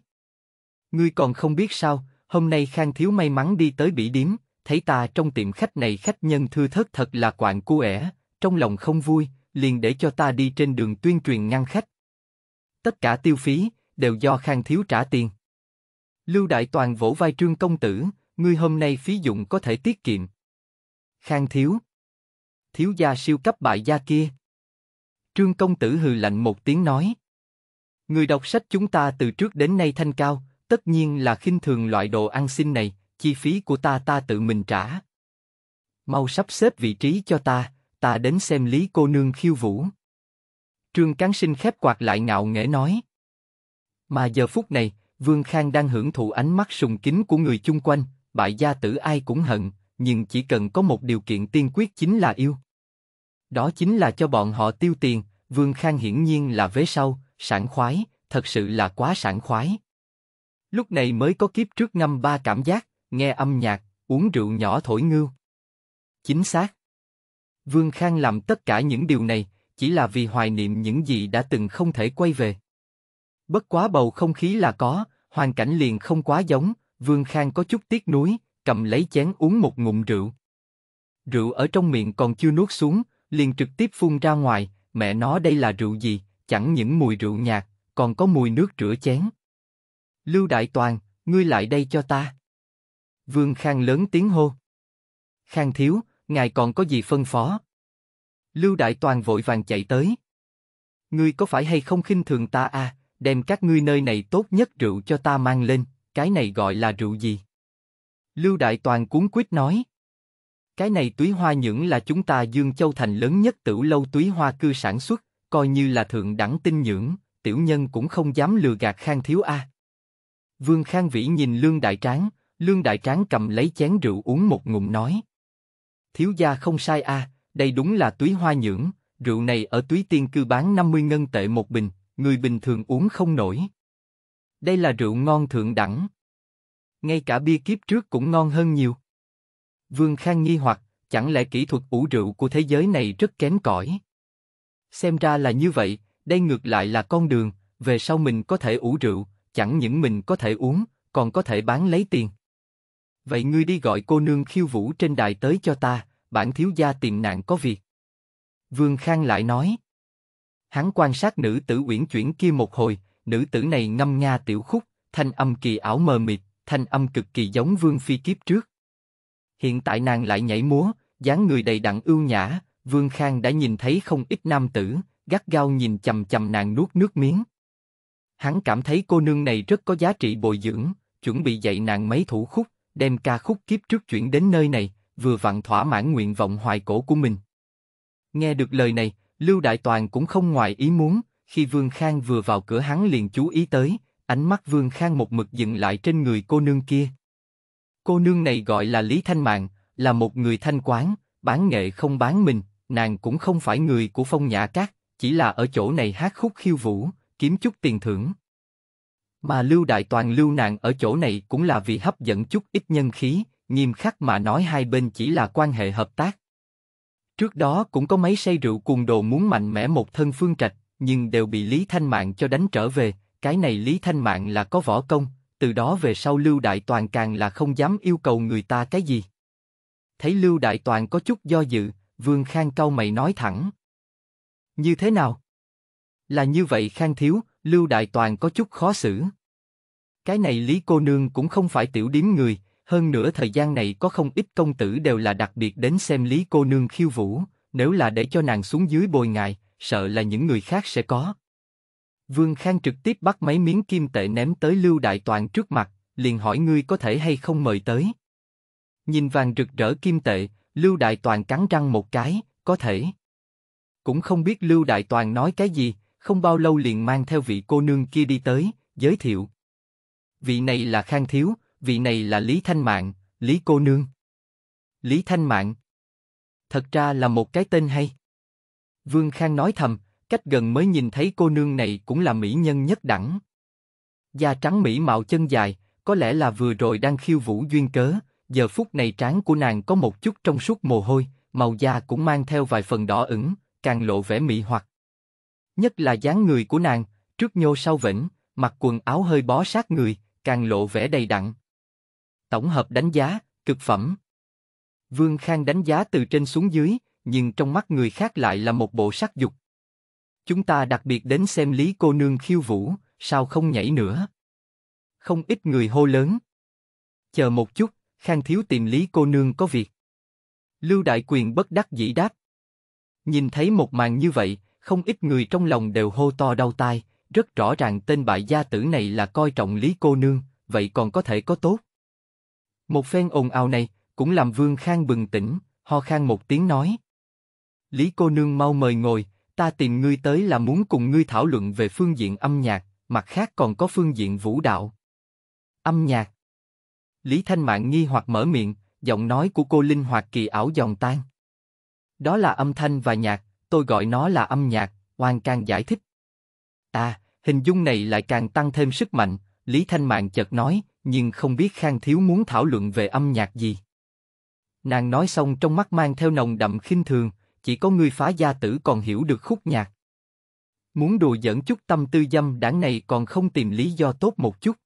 Speaker 1: Ngươi còn không biết sao, hôm nay Khang Thiếu may mắn đi tới bỉ điếm, thấy ta trong tiệm khách này khách nhân thư thớt thật là quạng cu ẻ, trong lòng không vui, liền để cho ta đi trên đường tuyên truyền ngăn khách. Tất cả tiêu phí, đều do Khang Thiếu trả tiền. Lưu Đại Toàn vỗ vai Trương Công Tử, ngươi hôm nay phí dụng có thể tiết kiệm. Khang Thiếu Thiếu gia siêu cấp bại gia kia. Trương Công Tử hừ lạnh một tiếng nói. Người đọc sách chúng ta từ trước đến nay thanh cao, tất nhiên là khinh thường loại đồ ăn xin này, chi phí của ta ta tự mình trả. Mau sắp xếp vị trí cho ta, ta đến xem Lý cô nương khiêu vũ. Trương Cán Sinh khép quạt lại ngạo nghễ nói. Mà giờ phút này, Vương Khang đang hưởng thụ ánh mắt sùng kính của người chung quanh, bại gia tử ai cũng hận, nhưng chỉ cần có một điều kiện tiên quyết chính là yêu. Đó chính là cho bọn họ tiêu tiền, Vương Khang hiển nhiên là vế sau, sảng khoái, thật sự là quá sảng khoái. Lúc này mới có kiếp trước ngâm ba cảm giác, nghe âm nhạc, uống rượu nhỏ thổi ngưu. Chính xác. Vương Khang làm tất cả những điều này, chỉ là vì hoài niệm những gì đã từng không thể quay về. Bất quá bầu không khí là có, hoàn cảnh liền không quá giống, Vương Khang có chút tiếc nuối, cầm lấy chén uống một ngụm rượu. Rượu ở trong miệng còn chưa nuốt xuống, liền trực tiếp phun ra ngoài, mẹ nó đây là rượu gì? chẳng những mùi rượu nhạt, còn có mùi nước rửa chén. Lưu Đại Toàn, ngươi lại đây cho ta. Vương Khang lớn tiếng hô. Khang thiếu, ngài còn có gì phân phó? Lưu Đại Toàn vội vàng chạy tới. Ngươi có phải hay không khinh thường ta à, đem các ngươi nơi này tốt nhất rượu cho ta mang lên, cái này gọi là rượu gì? Lưu Đại Toàn cuốn quýt nói. Cái này túy hoa nhưỡng là chúng ta Dương Châu Thành lớn nhất tử lâu túy hoa cư sản xuất, coi như là thượng đẳng tinh nhưỡng, tiểu nhân cũng không dám lừa gạt Khang thiếu a. Vương Khang Vĩ nhìn Lương Đại Tráng, Lương Đại Tráng cầm lấy chén rượu uống một ngụm nói. Thiếu gia không sai a, đây đúng là túy hoa nhưỡng, rượu này ở túy tiên cư bán 50 ngân tệ một bình, người bình thường uống không nổi. Đây là rượu ngon thượng đẳng. Ngay cả bia kiếp trước cũng ngon hơn nhiều. Vương Khang nghi hoặc, chẳng lẽ kỹ thuật ủ rượu của thế giới này rất kém cỏi? Xem ra là như vậy, đây ngược lại là con đường, về sau mình có thể ủ rượu, chẳng những mình có thể uống, còn có thể bán lấy tiền. Vậy ngươi đi gọi cô nương khiêu vũ trên đài tới cho ta, bản thiếu gia tiền nạn có việc. Vương Khang lại nói. Hắn quan sát nữ tử uyển chuyển kia một hồi, nữ tử này ngâm nga tiểu khúc, thanh âm kỳ ảo mờ mịt, thanh âm cực kỳ giống Vương Phi kiếp trước. Hiện tại nàng lại nhảy múa, dáng người đầy đặn ưu nhã, Vương Khang đã nhìn thấy không ít nam tử, gắt gao nhìn chầm chầm nàng nuốt nước miếng. Hắn cảm thấy cô nương này rất có giá trị bồi dưỡng, chuẩn bị dạy nàng mấy thủ khúc, đem ca khúc kiếp trước chuyển đến nơi này, vừa vặn thỏa mãn nguyện vọng hoài cổ của mình. Nghe được lời này, Lưu Đại Toàn cũng không ngoài ý muốn, khi Vương Khang vừa vào cửa hắn liền chú ý tới, ánh mắt Vương Khang một mực dừng lại trên người cô nương kia. Cô nương này gọi là Lý Thanh Mạng, là một người thanh quán, bán nghệ không bán mình, nàng cũng không phải người của phong nhã cát, chỉ là ở chỗ này hát khúc khiêu vũ, kiếm chút tiền thưởng. Mà Lưu Đại Toàn lưu nàng ở chỗ này cũng là vì hấp dẫn chút ít nhân khí, nghiêm khắc mà nói hai bên chỉ là quan hệ hợp tác. Trước đó cũng có mấy say rượu cuồng đồ muốn mạnh mẽ một thân phương trạch, nhưng đều bị Lý Thanh Mạng cho đánh trở về, cái này Lý Thanh Mạng là có võ công, từ đó về sau Lưu Đại Toàn càng là không dám yêu cầu người ta cái gì thấy Lưu Đại Toàn có chút do dự, Vương Khang cau mày nói thẳng. Như thế nào? Là như vậy Khang Thiếu, Lưu Đại Toàn có chút khó xử. Cái này Lý Cô Nương cũng không phải tiểu điếm người, hơn nữa thời gian này có không ít công tử đều là đặc biệt đến xem Lý Cô Nương khiêu vũ, nếu là để cho nàng xuống dưới bồi ngài, sợ là những người khác sẽ có. Vương Khang trực tiếp bắt mấy miếng kim tệ ném tới Lưu Đại Toàn trước mặt, liền hỏi ngươi có thể hay không mời tới. Nhìn vàng rực rỡ kim tệ, Lưu Đại Toàn cắn răng một cái, có thể. Cũng không biết Lưu Đại Toàn nói cái gì, không bao lâu liền mang theo vị cô nương kia đi tới, giới thiệu. Vị này là Khang Thiếu, vị này là Lý Thanh Mạng, Lý cô nương. Lý Thanh Mạng. Thật ra là một cái tên hay. Vương Khang nói thầm, cách gần mới nhìn thấy cô nương này cũng là mỹ nhân nhất đẳng. Da trắng mỹ mạo chân dài, có lẽ là vừa rồi đang khiêu vũ duyên cớ, giờ phút này trán của nàng có một chút trong suốt mồ hôi, màu da cũng mang theo vài phần đỏ ửng, càng lộ vẻ mỹ hoặc. Nhất là dáng người của nàng, trước nhô sau vĩnh, mặc quần áo hơi bó sát người, càng lộ vẻ đầy đặn. Tổng hợp đánh giá, cực phẩm. Vương Khang đánh giá từ trên xuống dưới, nhưng trong mắt người khác lại là một bộ sắc dục. Chúng ta đặc biệt đến xem Lý cô nương khiêu vũ, sao không nhảy nữa? Không ít người hô lớn. Chờ một chút. Khang thiếu tìm Lý cô nương có việc. Lưu Đại Quyền bất đắc dĩ đáp. Nhìn thấy một màn như vậy, không ít người trong lòng đều hô to đau tai, rất rõ ràng tên bại gia tử này là coi trọng Lý cô nương, vậy còn có thể có tốt. Một phen ồn ào này, cũng làm Vương Khang bừng tỉnh, ho khang một tiếng nói. Lý cô nương mau mời ngồi, ta tìm ngươi tới là muốn cùng ngươi thảo luận về phương diện âm nhạc, mặt khác còn có phương diện vũ đạo. Âm nhạc Lý Thanh Mạn nghi hoặc mở miệng, giọng nói của cô linh hoạt kỳ ảo giòn tan. Đó là âm thanh và nhạc, tôi gọi nó là âm nhạc, Hoàng Can giải thích. À, hình dung này lại càng tăng thêm sức mạnh, Lý Thanh Mạn chợt nói, nhưng không biết Khang Thiếu muốn thảo luận về âm nhạc gì. Nàng nói xong trong mắt mang theo nồng đậm khinh thường, chỉ có người phá gia tử còn hiểu được khúc nhạc. Muốn đùa giỡn chút tâm tư dâm đảng này còn không tìm lý do tốt một chút.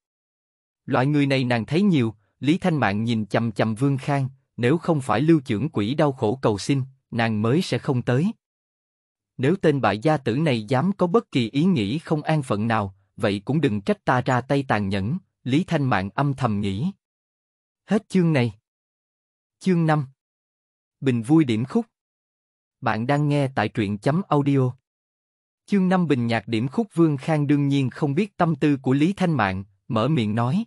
Speaker 1: Loại người này nàng thấy nhiều, Lý Thanh Mạn nhìn chầm chầm Vương Khang, nếu không phải lưu trưởng quỷ đau khổ cầu xin, nàng mới sẽ không tới. Nếu tên bại gia tử này dám có bất kỳ ý nghĩ không an phận nào, vậy cũng đừng trách ta ra tay tàn nhẫn, Lý Thanh Mạn âm thầm nghĩ. Hết chương này. Chương 5 Bình vui điểm khúc Bạn đang nghe tại truyện chấm audio. Chương 5 bình nhạc điểm khúc Vương Khang đương nhiên không biết tâm tư của Lý Thanh Mạn, mở miệng nói,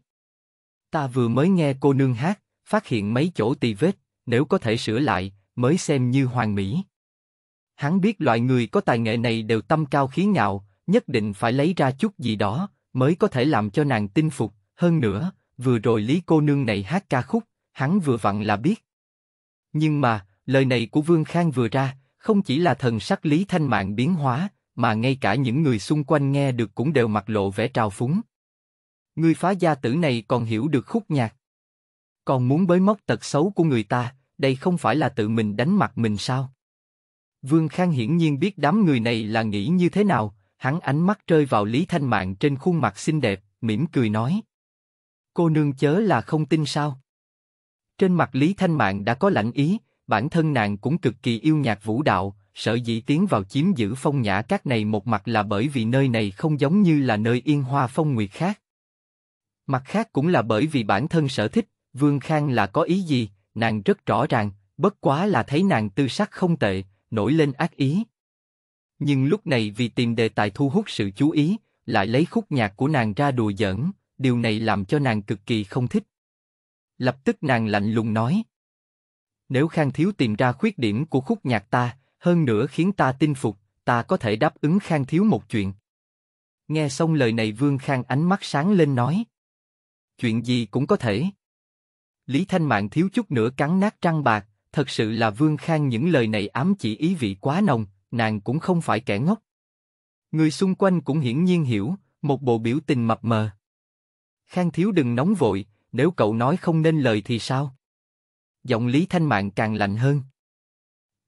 Speaker 1: Ta vừa mới nghe cô nương hát, phát hiện mấy chỗ tì vết, nếu có thể sửa lại, mới xem như hoàn mỹ. Hắn biết loại người có tài nghệ này đều tâm cao khí ngạo, nhất định phải lấy ra chút gì đó, mới có thể làm cho nàng tin phục. Hơn nữa, vừa rồi Lý cô nương này hát ca khúc, hắn vừa vặn là biết. Nhưng mà, lời này của Vương Khang vừa ra, không chỉ là thần sắc Lý Thanh Mạng biến hóa, mà ngay cả những người xung quanh nghe được cũng đều mặt lộ vẻ trào phúng. Ngươi phá gia tử này còn hiểu được khúc nhạc. Còn muốn bới móc tật xấu của người ta, đây không phải là tự mình đánh mặt mình sao? Vương Khang hiển nhiên biết đám người này là nghĩ như thế nào, hắn ánh mắt rơi vào Lý Thanh Mạng trên khuôn mặt xinh đẹp, mỉm cười nói. Cô nương chớ là không tin sao? Trên mặt Lý Thanh Mạng đã có lạnh ý, bản thân nàng cũng cực kỳ yêu nhạc vũ đạo, sợ dĩ tiến vào chiếm giữ phong nhã các này một mặt là bởi vì nơi này không giống như là nơi yên hoa phong nguyệt khác. Mặt khác cũng là bởi vì bản thân sở thích, Vương Khang là có ý gì, nàng rất rõ ràng, bất quá là thấy nàng tư sắc không tệ, nổi lên ác ý. Nhưng lúc này vì tìm đề tài thu hút sự chú ý, lại lấy khúc nhạc của nàng ra đùa giỡn, điều này làm cho nàng cực kỳ không thích. Lập tức nàng lạnh lùng nói. Nếu Khang Thiếu tìm ra khuyết điểm của khúc nhạc ta, hơn nữa khiến ta tin phục, ta có thể đáp ứng Khang Thiếu một chuyện. Nghe xong lời này Vương Khang ánh mắt sáng lên nói chuyện gì cũng có thể. Lý Thanh Mạng thiếu chút nữa cắn nát trăng bạc, thật sự là Vương Khang những lời này ám chỉ ý vị quá nồng, nàng cũng không phải kẻ ngốc. Người xung quanh cũng hiển nhiên hiểu, một bộ biểu tình mập mờ. Khang thiếu đừng nóng vội, nếu cậu nói không nên lời thì sao? Giọng Lý Thanh Mạng càng lạnh hơn.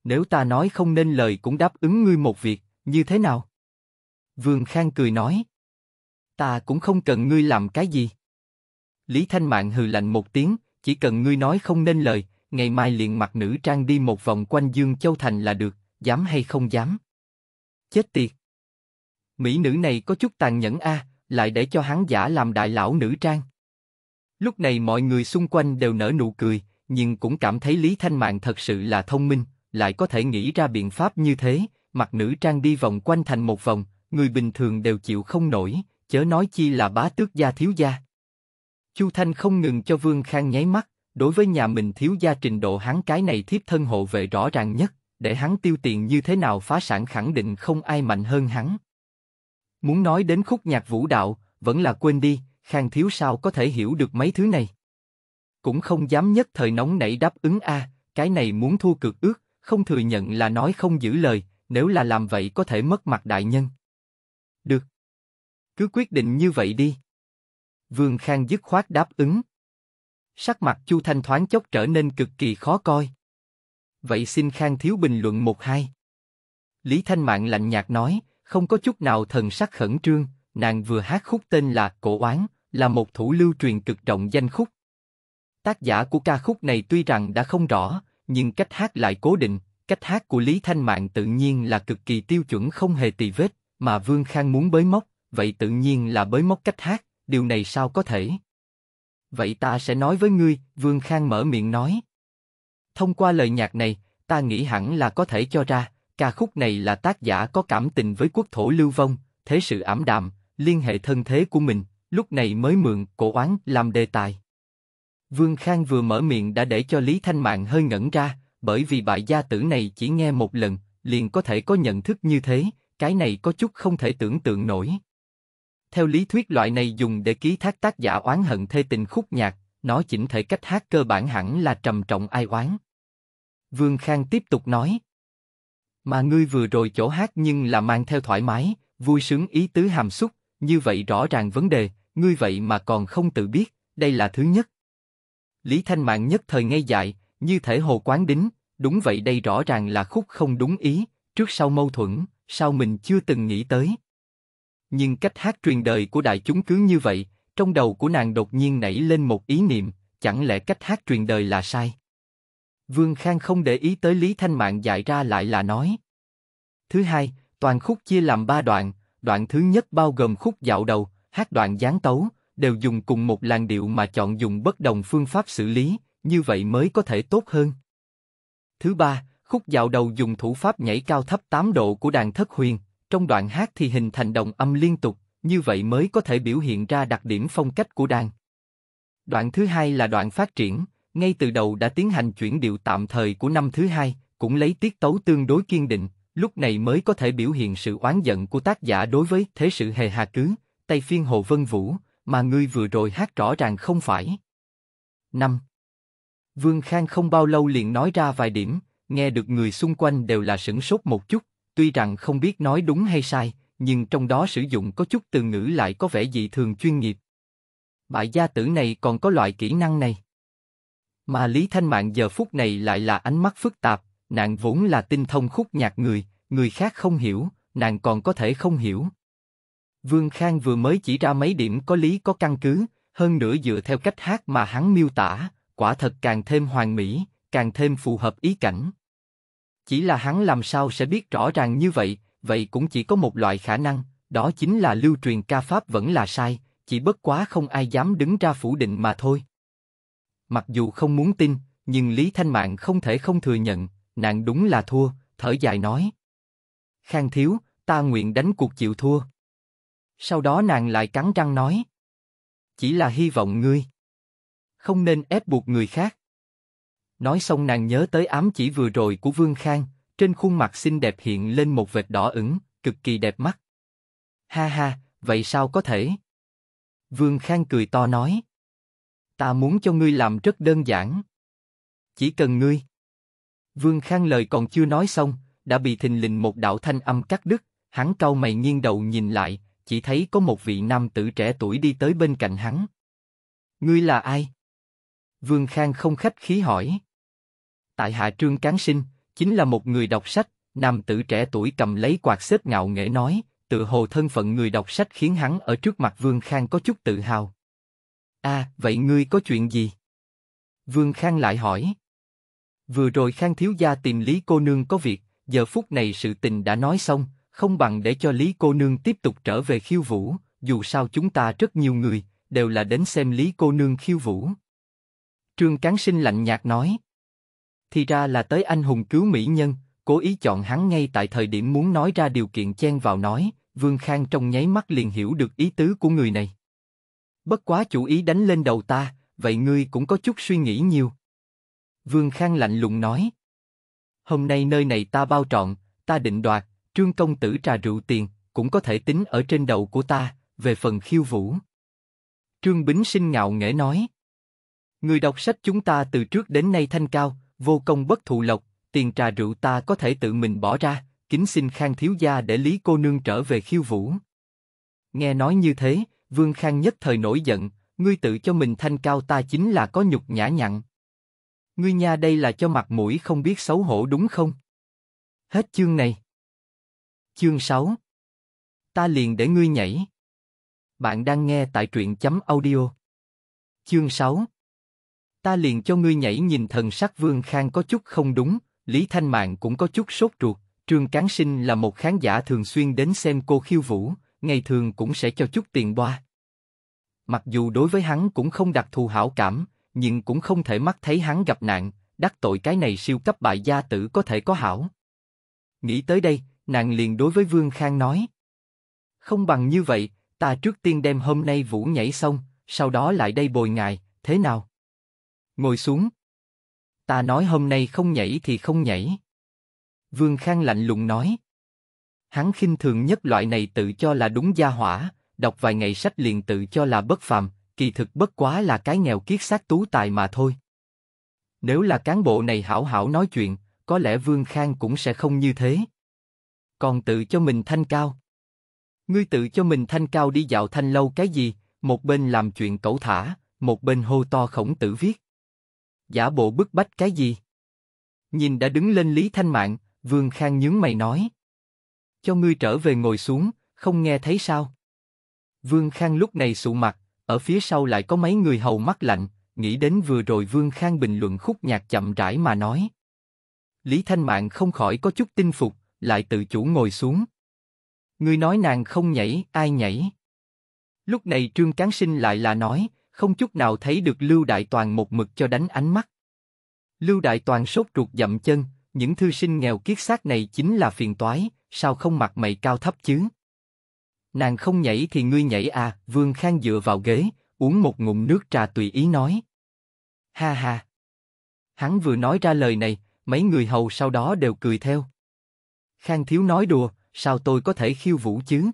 Speaker 1: Nếu ta nói không nên lời cũng đáp ứng ngươi một việc, như thế nào? Vương Khang cười nói. Ta cũng không cần ngươi làm cái gì. Lý Thanh Mạn hừ lạnh một tiếng, chỉ cần ngươi nói không nên lời, ngày mai liền mặc nữ trang đi một vòng quanh Dương Châu Thành là được, dám hay không dám. Chết tiệt. Mỹ nữ này có chút tàn nhẫn a, à, lại để cho hắn giả làm đại lão nữ trang. Lúc này mọi người xung quanh đều nở nụ cười, nhưng cũng cảm thấy Lý Thanh Mạn thật sự là thông minh, lại có thể nghĩ ra biện pháp như thế, mặc nữ trang đi vòng quanh thành một vòng, người bình thường đều chịu không nổi, chớ nói chi là bá tước gia thiếu gia. Chu Thanh không ngừng cho Vương Khang nháy mắt, đối với nhà mình thiếu gia trình độ hắn cái này thiếp thân hộ vệ rõ ràng nhất, để hắn tiêu tiền như thế nào phá sản khẳng định không ai mạnh hơn hắn. Muốn nói đến khúc nhạc vũ đạo, vẫn là quên đi, Khang thiếu sao có thể hiểu được mấy thứ này. Cũng không dám nhất thời nóng nảy đáp ứng a, cái này muốn thua cực ước, không thừa nhận là nói không giữ lời, nếu là làm vậy có thể mất mặt đại nhân. Được. Cứ quyết định như vậy đi. Vương Khang dứt khoát đáp ứng. Sắc mặt Chu Thanh thoáng chốc trở nên cực kỳ khó coi. Vậy xin Khang Thiếu bình luận một hai. Lý Thanh Mạng lạnh nhạt nói, không có chút nào thần sắc khẩn trương, nàng vừa hát khúc tên là Cổ Oán, là một thủ lưu truyền cực rộng danh khúc. Tác giả của ca khúc này tuy rằng đã không rõ, nhưng cách hát lại cố định, cách hát của Lý Thanh Mạng tự nhiên là cực kỳ tiêu chuẩn không hề tỳ vết, mà Vương Khang muốn bới móc, vậy tự nhiên là bới móc cách hát điều này sao có thể? Vậy ta sẽ nói với ngươi, Vương Khang mở miệng nói. Thông qua lời nhạc này, ta nghĩ hẳn là có thể cho ra, ca khúc này là tác giả có cảm tình với quốc thổ lưu vong, thế sự ảm đạm, liên hệ thân thế của mình, lúc này mới mượn cổ oán làm đề tài. Vương Khang vừa mở miệng đã để cho Lý Thanh Mạng hơi ngẩn ra, bởi vì bại gia tử này chỉ nghe một lần, liền có thể có nhận thức như thế, cái này có chút không thể tưởng tượng nổi. Theo lý thuyết loại này dùng để ký thác tác giả oán hận thê tình khúc nhạc, nó chỉnh thể cách hát cơ bản hẳn là trầm trọng ai oán. Vương Khang tiếp tục nói. Mà ngươi vừa rồi chỗ hát nhưng là mang theo thoải mái, vui sướng ý tứ hàm xúc, như vậy rõ ràng vấn đề, ngươi vậy mà còn không tự biết, đây là thứ nhất. Lý Thanh Mạng nhất thời ngây dại, như thể hồ quán đính, đúng vậy đây rõ ràng là khúc không đúng ý, trước sau mâu thuẫn, sao mình chưa từng nghĩ tới. Nhưng cách hát truyền đời của đại chúng cứ như vậy, trong đầu của nàng đột nhiên nảy lên một ý niệm, chẳng lẽ cách hát truyền đời là sai? Vương Khang không để ý tới Lý Thanh Mạng dạy ra lại là nói. Thứ hai, toàn khúc chia làm ba đoạn, đoạn thứ nhất bao gồm khúc dạo đầu, hát đoạn gián tấu, đều dùng cùng một làn điệu mà chọn dùng bất đồng phương pháp xử lý, như vậy mới có thể tốt hơn. Thứ ba, khúc dạo đầu dùng thủ pháp nhảy cao thấp 8 độ của đàn thất huyền, trong đoạn hát thì hình thành đồng âm liên tục, như vậy mới có thể biểu hiện ra đặc điểm phong cách của đàn. Đoạn thứ hai là đoạn phát triển, ngay từ đầu đã tiến hành chuyển điệu tạm thời của năm thứ hai, cũng lấy tiết tấu tương đối kiên định, lúc này mới có thể biểu hiện sự oán giận của tác giả đối với thế sự hề hà cứ, tay phiên hồ vân vũ, mà ngươi vừa rồi hát rõ ràng không phải. 5. Vương Khang không bao lâu liền nói ra vài điểm, nghe được người xung quanh đều là sửng sốt một chút, tuy rằng không biết nói đúng hay sai, nhưng trong đó sử dụng có chút từ ngữ lại có vẻ dị thường chuyên nghiệp. Bại gia tử này còn có loại kỹ năng này. Mà Lý Thanh Mạng giờ phút này lại là ánh mắt phức tạp, nàng vốn là tinh thông khúc nhạc người, người khác không hiểu, nàng còn có thể không hiểu. Vương Khang vừa mới chỉ ra mấy điểm có lý có căn cứ, hơn nữa dựa theo cách hát mà hắn miêu tả, quả thật càng thêm hoàn mỹ, càng thêm phù hợp ý cảnh. Chỉ là hắn làm sao sẽ biết rõ ràng như vậy, vậy cũng chỉ có một loại khả năng, đó chính là lưu truyền ca pháp vẫn là sai, chỉ bất quá không ai dám đứng ra phủ định mà thôi. Mặc dù không muốn tin, nhưng Lý Thanh Mạng không thể không thừa nhận, nàng đúng là thua, thở dài nói. Khang thiếu, ta nguyện đánh cuộc chịu thua. Sau đó nàng lại cắn răng nói. Chỉ là hy vọng ngươi. Không nên ép buộc người khác. Nói xong nàng nhớ tới ám chỉ vừa rồi của Vương Khang, trên khuôn mặt xinh đẹp hiện lên một vệt đỏ ửng, cực kỳ đẹp mắt. Ha ha, vậy sao có thể? Vương Khang cười to nói. Ta muốn cho ngươi làm rất đơn giản. Chỉ cần ngươi. Vương Khang lời còn chưa nói xong, đã bị thình lình một đạo thanh âm cắt đứt, hắn cau mày nghiêng đầu nhìn lại, chỉ thấy có một vị nam tử trẻ tuổi đi tới bên cạnh hắn. Ngươi là ai? Vương Khang không khách khí hỏi. Tại hạ Trương Cán Sinh, chính là một người đọc sách, nam tử trẻ tuổi cầm lấy quạt xếp ngạo nghễ nói, tự hồ thân phận người đọc sách khiến hắn ở trước mặt Vương Khang có chút tự hào. a à, vậy ngươi có chuyện gì? Vương Khang lại hỏi. Vừa rồi Khang thiếu gia tìm Lý cô nương có việc, giờ phút này sự tình đã nói xong, không bằng để cho Lý cô nương tiếp tục trở về khiêu vũ, dù sao chúng ta rất nhiều người, đều là đến xem Lý cô nương khiêu vũ. Trương Cán Sinh lạnh nhạt nói thì ra là tới anh hùng cứu mỹ nhân, cố ý chọn hắn ngay tại thời điểm muốn nói ra điều kiện chen vào nói, Vương Khang trong nháy mắt liền hiểu được ý tứ của người này. Bất quá chủ ý đánh lên đầu ta, vậy ngươi cũng có chút suy nghĩ nhiều. Vương Khang lạnh lùng nói. Hôm nay nơi này ta bao trọn, ta định đoạt, trương công tử trà rượu tiền, cũng có thể tính ở trên đầu của ta, về phần khiêu vũ. Trương Bính sinh ngạo nghễ nói. Người đọc sách chúng ta từ trước đến nay thanh cao, vô công bất thụ lộc, tiền trà rượu ta có thể tự mình bỏ ra, kính xin Khang thiếu gia để Lý cô nương trở về khiêu vũ. Nghe nói như thế, Vương Khang nhất thời nổi giận, ngươi tự cho mình thanh cao ta chính là có nhục nhã nhặn. Ngươi nha đây là cho mặt mũi không biết xấu hổ đúng không? Hết chương này. Chương 6 Ta liền để ngươi nhảy. Bạn đang nghe tại truyện chấm audio. Chương 6 ta liền cho ngươi nhảy nhìn thần sắc Vương Khang có chút không đúng, Lý Thanh Mạng cũng có chút sốt ruột, Trương Cán Sinh là một khán giả thường xuyên đến xem cô khiêu vũ, ngày thường cũng sẽ cho chút tiền boa. Mặc dù đối với hắn cũng không đặc thù hảo cảm, nhưng cũng không thể mắt thấy hắn gặp nạn, đắc tội cái này siêu cấp bại gia tử có thể có hảo. Nghĩ tới đây, nàng liền đối với Vương Khang nói. Không bằng như vậy, ta trước tiên đem hôm nay vũ nhảy xong, sau đó lại đây bồi ngài, thế nào? Ngồi xuống. Ta nói hôm nay không nhảy thì không nhảy. Vương Khang lạnh lùng nói. Hắn khinh thường nhất loại này tự cho là đúng gia hỏa, đọc vài ngày sách liền tự cho là bất phàm, kỳ thực bất quá là cái nghèo kiết xác tú tài mà thôi. Nếu là cán bộ này hảo hảo nói chuyện, có lẽ Vương Khang cũng sẽ không như thế. Còn tự cho mình thanh cao. Ngươi tự cho mình thanh cao đi dạo thanh lâu cái gì, một bên làm chuyện cẩu thả, một bên hô to khổng tử viết giả bộ bức bách cái gì? Nhìn đã đứng lên Lý Thanh Mạng, Vương Khang nhướng mày nói. Cho ngươi trở về ngồi xuống, không nghe thấy sao? Vương Khang lúc này sụ mặt, ở phía sau lại có mấy người hầu mắt lạnh, nghĩ đến vừa rồi Vương Khang bình luận khúc nhạc chậm rãi mà nói. Lý Thanh Mạng không khỏi có chút tin phục, lại tự chủ ngồi xuống. Ngươi nói nàng không nhảy, ai nhảy? Lúc này Trương Cán Sinh lại là nói, không chút nào thấy được Lưu Đại Toàn một mực cho đánh ánh mắt. Lưu Đại Toàn sốt ruột dậm chân, những thư sinh nghèo kiết xác này chính là phiền toái, sao không mặt mày cao thấp chứ? Nàng không nhảy thì ngươi nhảy à, Vương Khang dựa vào ghế, uống một ngụm nước trà tùy ý nói. Ha ha! Hắn vừa nói ra lời này, mấy người hầu sau đó đều cười theo. Khang Thiếu nói đùa, sao tôi có thể khiêu vũ chứ?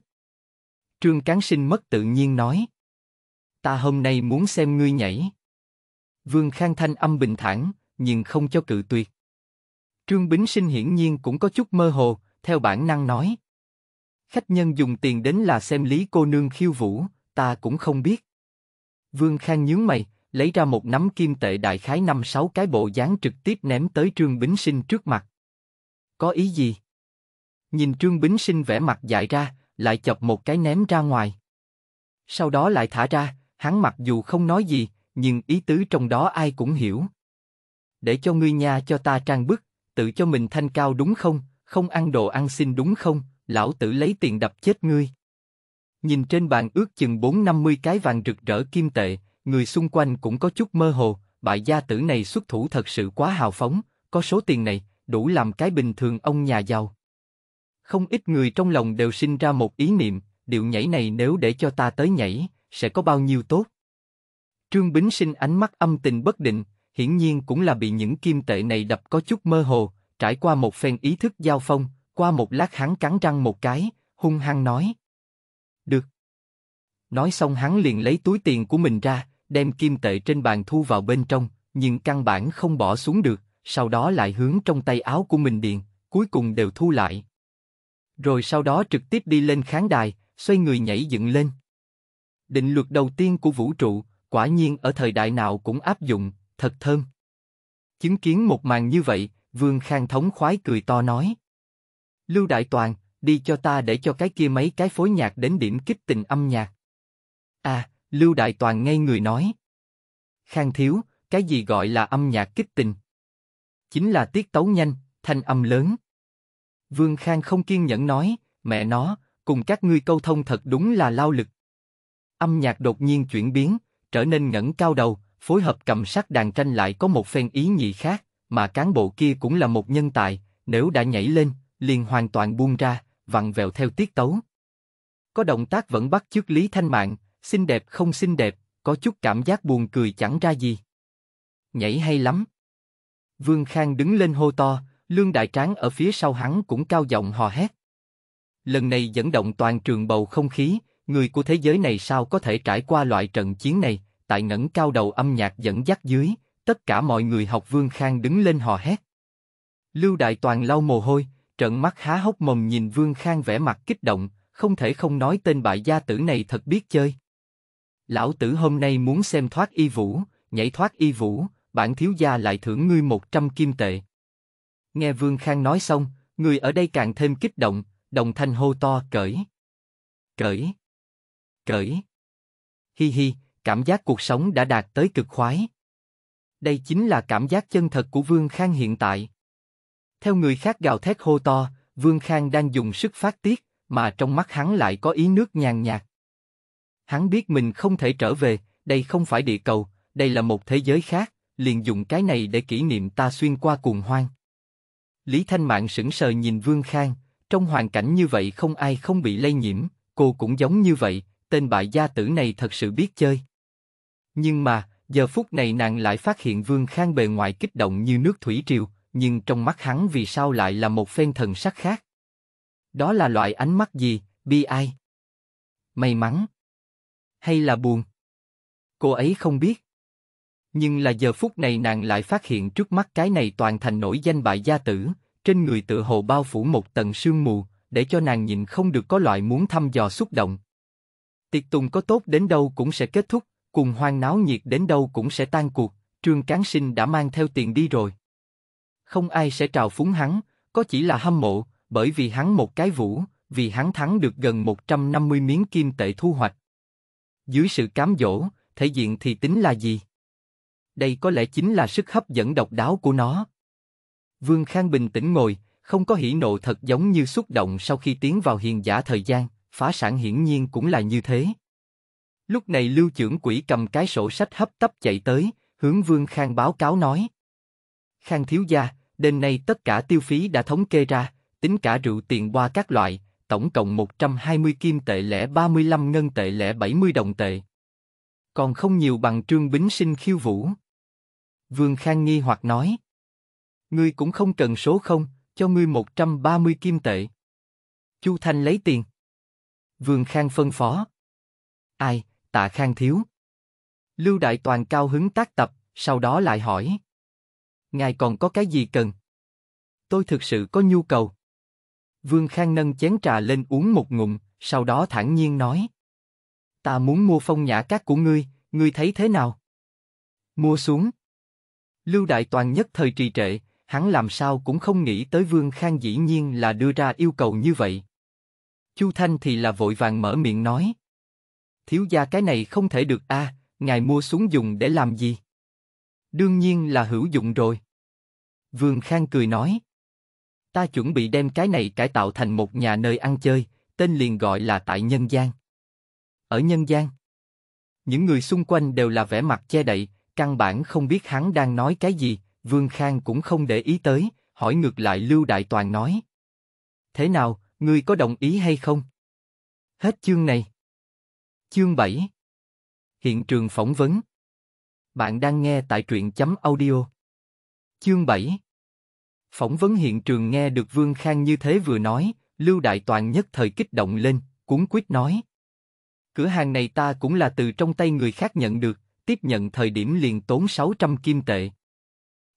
Speaker 1: Trương Cán Sinh mất tự nhiên nói ta hôm nay muốn xem ngươi nhảy. Vương Khang Thanh âm bình thản, nhưng không cho cự tuyệt. Trương Bính Sinh hiển nhiên cũng có chút mơ hồ, theo bản năng nói. Khách nhân dùng tiền đến là xem lý cô nương khiêu vũ, ta cũng không biết. Vương Khang nhướng mày, lấy ra một nắm kim tệ đại khái năm sáu cái bộ dáng trực tiếp ném tới Trương Bính Sinh trước mặt. Có ý gì? Nhìn Trương Bính Sinh vẻ mặt dại ra, lại chọc một cái ném ra ngoài. Sau đó lại thả ra, Hắn mặc dù không nói gì, nhưng ý tứ trong đó ai cũng hiểu. Để cho ngươi nha cho ta trang bức, tự cho mình thanh cao đúng không? Không ăn đồ ăn xin đúng không? Lão tử lấy tiền đập chết ngươi. Nhìn trên bàn ước chừng bốn năm mươi cái vàng rực rỡ kim tệ, người xung quanh cũng có chút mơ hồ, bại gia tử này xuất thủ thật sự quá hào phóng, có số tiền này, đủ làm cái bình thường ông nhà giàu. Không ít người trong lòng đều sinh ra một ý niệm, điệu nhảy này nếu để cho ta tới nhảy, sẽ có bao nhiêu tốt. Trương Bính Sinh ánh mắt âm tình bất định, hiển nhiên cũng là bị những kim tệ này đập có chút mơ hồ, trải qua một phen ý thức giao phong, qua một lát hắn cắn răng một cái, hung hăng nói. Được. Nói xong hắn liền lấy túi tiền của mình ra, đem kim tệ trên bàn thu vào bên trong, nhưng căn bản không bỏ xuống được, sau đó lại hướng trong tay áo của mình điền, cuối cùng đều thu lại. Rồi sau đó trực tiếp đi lên khán đài, xoay người nhảy dựng lên định luật đầu tiên của vũ trụ, quả nhiên ở thời đại nào cũng áp dụng, thật thơm. Chứng kiến một màn như vậy, Vương Khang thống khoái cười to nói. Lưu Đại Toàn, đi cho ta để cho cái kia mấy cái phối nhạc đến điểm kích tình âm nhạc. À, Lưu Đại Toàn ngay người nói. Khang thiếu, cái gì gọi là âm nhạc kích tình? Chính là tiết tấu nhanh, thanh âm lớn. Vương Khang không kiên nhẫn nói, mẹ nó, cùng các ngươi câu thông thật đúng là lao lực âm nhạc đột nhiên chuyển biến, trở nên ngẩng cao đầu, phối hợp cầm sắc đàn tranh lại có một phen ý nhị khác, mà cán bộ kia cũng là một nhân tài, nếu đã nhảy lên, liền hoàn toàn buông ra, vặn vẹo theo tiết tấu. Có động tác vẫn bắt trước Lý Thanh Mạn, xinh đẹp không xinh đẹp, có chút cảm giác buồn cười chẳng ra gì. Nhảy hay lắm. Vương Khang đứng lên hô to, Lương Đại Tráng ở phía sau hắn cũng cao giọng hò hét. Lần này dẫn động toàn trường bầu không khí, người của thế giới này sao có thể trải qua loại trận chiến này, tại ngẩng cao đầu âm nhạc dẫn dắt dưới, tất cả mọi người học Vương Khang đứng lên hò hét. Lưu Đại Toàn lau mồ hôi, trận mắt há hốc mồm nhìn Vương Khang vẻ mặt kích động, không thể không nói tên bại gia tử này thật biết chơi. Lão tử hôm nay muốn xem thoát y vũ, nhảy thoát y vũ, bản thiếu gia lại thưởng ngươi một trăm kim tệ. Nghe Vương Khang nói xong, người ở đây càng thêm kích động, đồng thanh hô to cởi. Cởi cởi. Hi hi, cảm giác cuộc sống đã đạt tới cực khoái. Đây chính là cảm giác chân thật của Vương Khang hiện tại. Theo người khác gào thét hô to, Vương Khang đang dùng sức phát tiết, mà trong mắt hắn lại có ý nước nhàn nhạt. Hắn biết mình không thể trở về, đây không phải địa cầu, đây là một thế giới khác, liền dùng cái này để kỷ niệm ta xuyên qua cuồng hoang. Lý Thanh Mạng sững sờ nhìn Vương Khang, trong hoàn cảnh như vậy không ai không bị lây nhiễm, cô cũng giống như vậy, tên bại gia tử này thật sự biết chơi. Nhưng mà, giờ phút này nàng lại phát hiện Vương Khang bề ngoài kích động như nước thủy triều, nhưng trong mắt hắn vì sao lại là một phen thần sắc khác. Đó là loại ánh mắt gì, bi ai? May mắn? Hay là buồn? Cô ấy không biết. Nhưng là giờ phút này nàng lại phát hiện trước mắt cái này toàn thành nổi danh bại gia tử, trên người tự hồ bao phủ một tầng sương mù, để cho nàng nhìn không được có loại muốn thăm dò xúc động, Tiệc tùng có tốt đến đâu cũng sẽ kết thúc, cùng hoang náo nhiệt đến đâu cũng sẽ tan cuộc, Trương Cán Sinh đã mang theo tiền đi rồi. Không ai sẽ trào phúng hắn, có chỉ là hâm mộ, bởi vì hắn một cái vũ, vì hắn thắng được gần 150 miếng kim tệ thu hoạch. Dưới sự cám dỗ, thể diện thì tính là gì? Đây có lẽ chính là sức hấp dẫn độc đáo của nó. Vương Khang bình tĩnh ngồi, không có hỉ nộ thật giống như xúc động sau khi tiến vào hiền giả thời gian, phá sản hiển nhiên cũng là như thế. Lúc này lưu trưởng quỷ cầm cái sổ sách hấp tấp chạy tới, hướng Vương Khang báo cáo nói. Khang thiếu gia, đêm nay tất cả tiêu phí đã thống kê ra, tính cả rượu tiền qua các loại, tổng cộng 120 kim tệ lẻ 35 ngân tệ lẻ 70 đồng tệ. Còn không nhiều bằng trương bính sinh khiêu vũ. Vương Khang nghi hoặc nói. Ngươi cũng không cần số không, cho ngươi 130 kim tệ. Chu Thanh lấy tiền. Vương Khang phân phó. Ai, tạ Khang thiếu. Lưu Đại Toàn cao hứng tác tập, sau đó lại hỏi. Ngài còn có cái gì cần? Tôi thực sự có nhu cầu. Vương Khang nâng chén trà lên uống một ngụm, sau đó thản nhiên nói. Ta muốn mua phong nhã cát của ngươi, ngươi thấy thế nào? Mua xuống. Lưu Đại Toàn nhất thời trì trệ, hắn làm sao cũng không nghĩ tới Vương Khang dĩ nhiên là đưa ra yêu cầu như vậy. Chu Thanh thì là vội vàng mở miệng nói. Thiếu gia cái này không thể được a, à, ngài mua xuống dùng để làm gì? Đương nhiên là hữu dụng rồi. Vương Khang cười nói. Ta chuẩn bị đem cái này cải tạo thành một nhà nơi ăn chơi, tên liền gọi là tại Nhân gian. Ở Nhân gian, những người xung quanh đều là vẻ mặt che đậy, căn bản không biết hắn đang nói cái gì, Vương Khang cũng không để ý tới, hỏi ngược lại Lưu Đại Toàn nói. Thế nào, Ngươi có đồng ý hay không? Hết chương này. Chương 7 Hiện trường phỏng vấn Bạn đang nghe tại truyện chấm audio. Chương 7 Phỏng vấn hiện trường nghe được Vương Khang như thế vừa nói, Lưu Đại Toàn nhất thời kích động lên, cuốn quyết nói. Cửa hàng này ta cũng là từ trong tay người khác nhận được, tiếp nhận thời điểm liền tốn 600 kim tệ.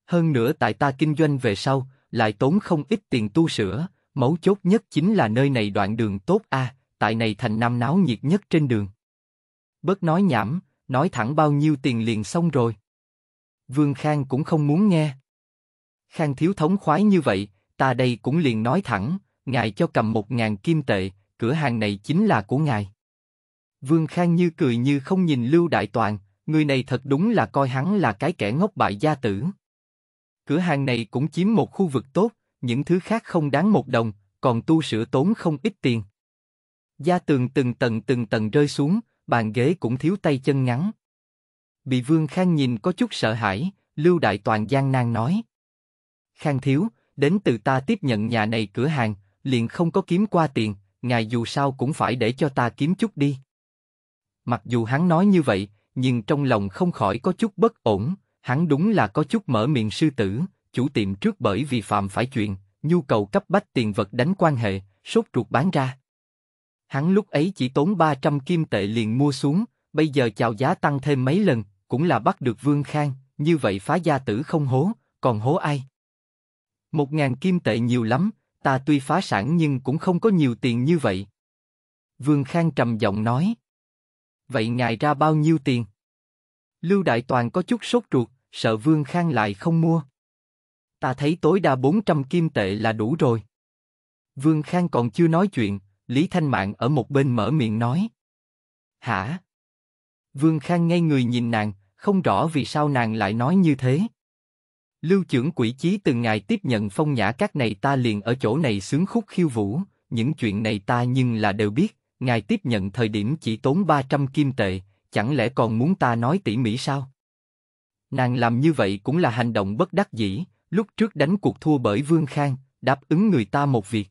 Speaker 1: Hơn nữa tại ta kinh doanh về sau, lại tốn không ít tiền tu sửa, Mấu chốt nhất chính là nơi này đoạn đường tốt a, à, tại này thành năm náo nhiệt nhất trên đường. Bớt nói nhảm, nói thẳng bao nhiêu tiền liền xong rồi. Vương Khang cũng không muốn nghe. Khang thiếu thống khoái như vậy, ta đây cũng liền nói thẳng, ngài cho cầm một ngàn kim tệ, cửa hàng này chính là của ngài. Vương Khang như cười như không nhìn Lưu Đại Toàn, người này thật đúng là coi hắn là cái kẻ ngốc bại gia tử. Cửa hàng này cũng chiếm một khu vực tốt, những thứ khác không đáng một đồng, còn tu sửa tốn không ít tiền. Gia tường từng tầng từng tầng rơi xuống, bàn ghế cũng thiếu tay chân ngắn. Bị Vương Khang nhìn có chút sợ hãi, Lưu Đại Toàn gian nan nói. Khang thiếu, đến từ ta tiếp nhận nhà này cửa hàng, liền không có kiếm qua tiền, ngài dù sao cũng phải để cho ta kiếm chút đi. Mặc dù hắn nói như vậy, nhưng trong lòng không khỏi có chút bất ổn, hắn đúng là có chút mở miệng sư tử, chủ tiệm trước bởi vì phạm phải chuyện, nhu cầu cấp bách tiền vật đánh quan hệ, sốt ruột bán ra. Hắn lúc ấy chỉ tốn 300 kim tệ liền mua xuống, bây giờ chào giá tăng thêm mấy lần, cũng là bắt được Vương Khang, như vậy phá gia tử không hố, còn hố ai? Một ngàn kim tệ nhiều lắm, ta tuy phá sản nhưng cũng không có nhiều tiền như vậy. Vương Khang trầm giọng nói. Vậy ngài ra bao nhiêu tiền? Lưu Đại Toàn có chút sốt ruột, sợ Vương Khang lại không mua. Ta thấy tối đa 400 kim tệ là đủ rồi. Vương Khang còn chưa nói chuyện, Lý Thanh Mạng ở một bên mở miệng nói. Hả? Vương Khang ngay người nhìn nàng, không rõ vì sao nàng lại nói như thế. Lưu trưởng quỷ chí từ ngày tiếp nhận phong nhã các này ta liền ở chỗ này sướng khúc khiêu vũ, những chuyện này ta nhưng là đều biết, ngài tiếp nhận thời điểm chỉ tốn 300 kim tệ, chẳng lẽ còn muốn ta nói tỉ mỉ sao? Nàng làm như vậy cũng là hành động bất đắc dĩ, lúc trước đánh cuộc thua bởi Vương Khang, đáp ứng người ta một việc.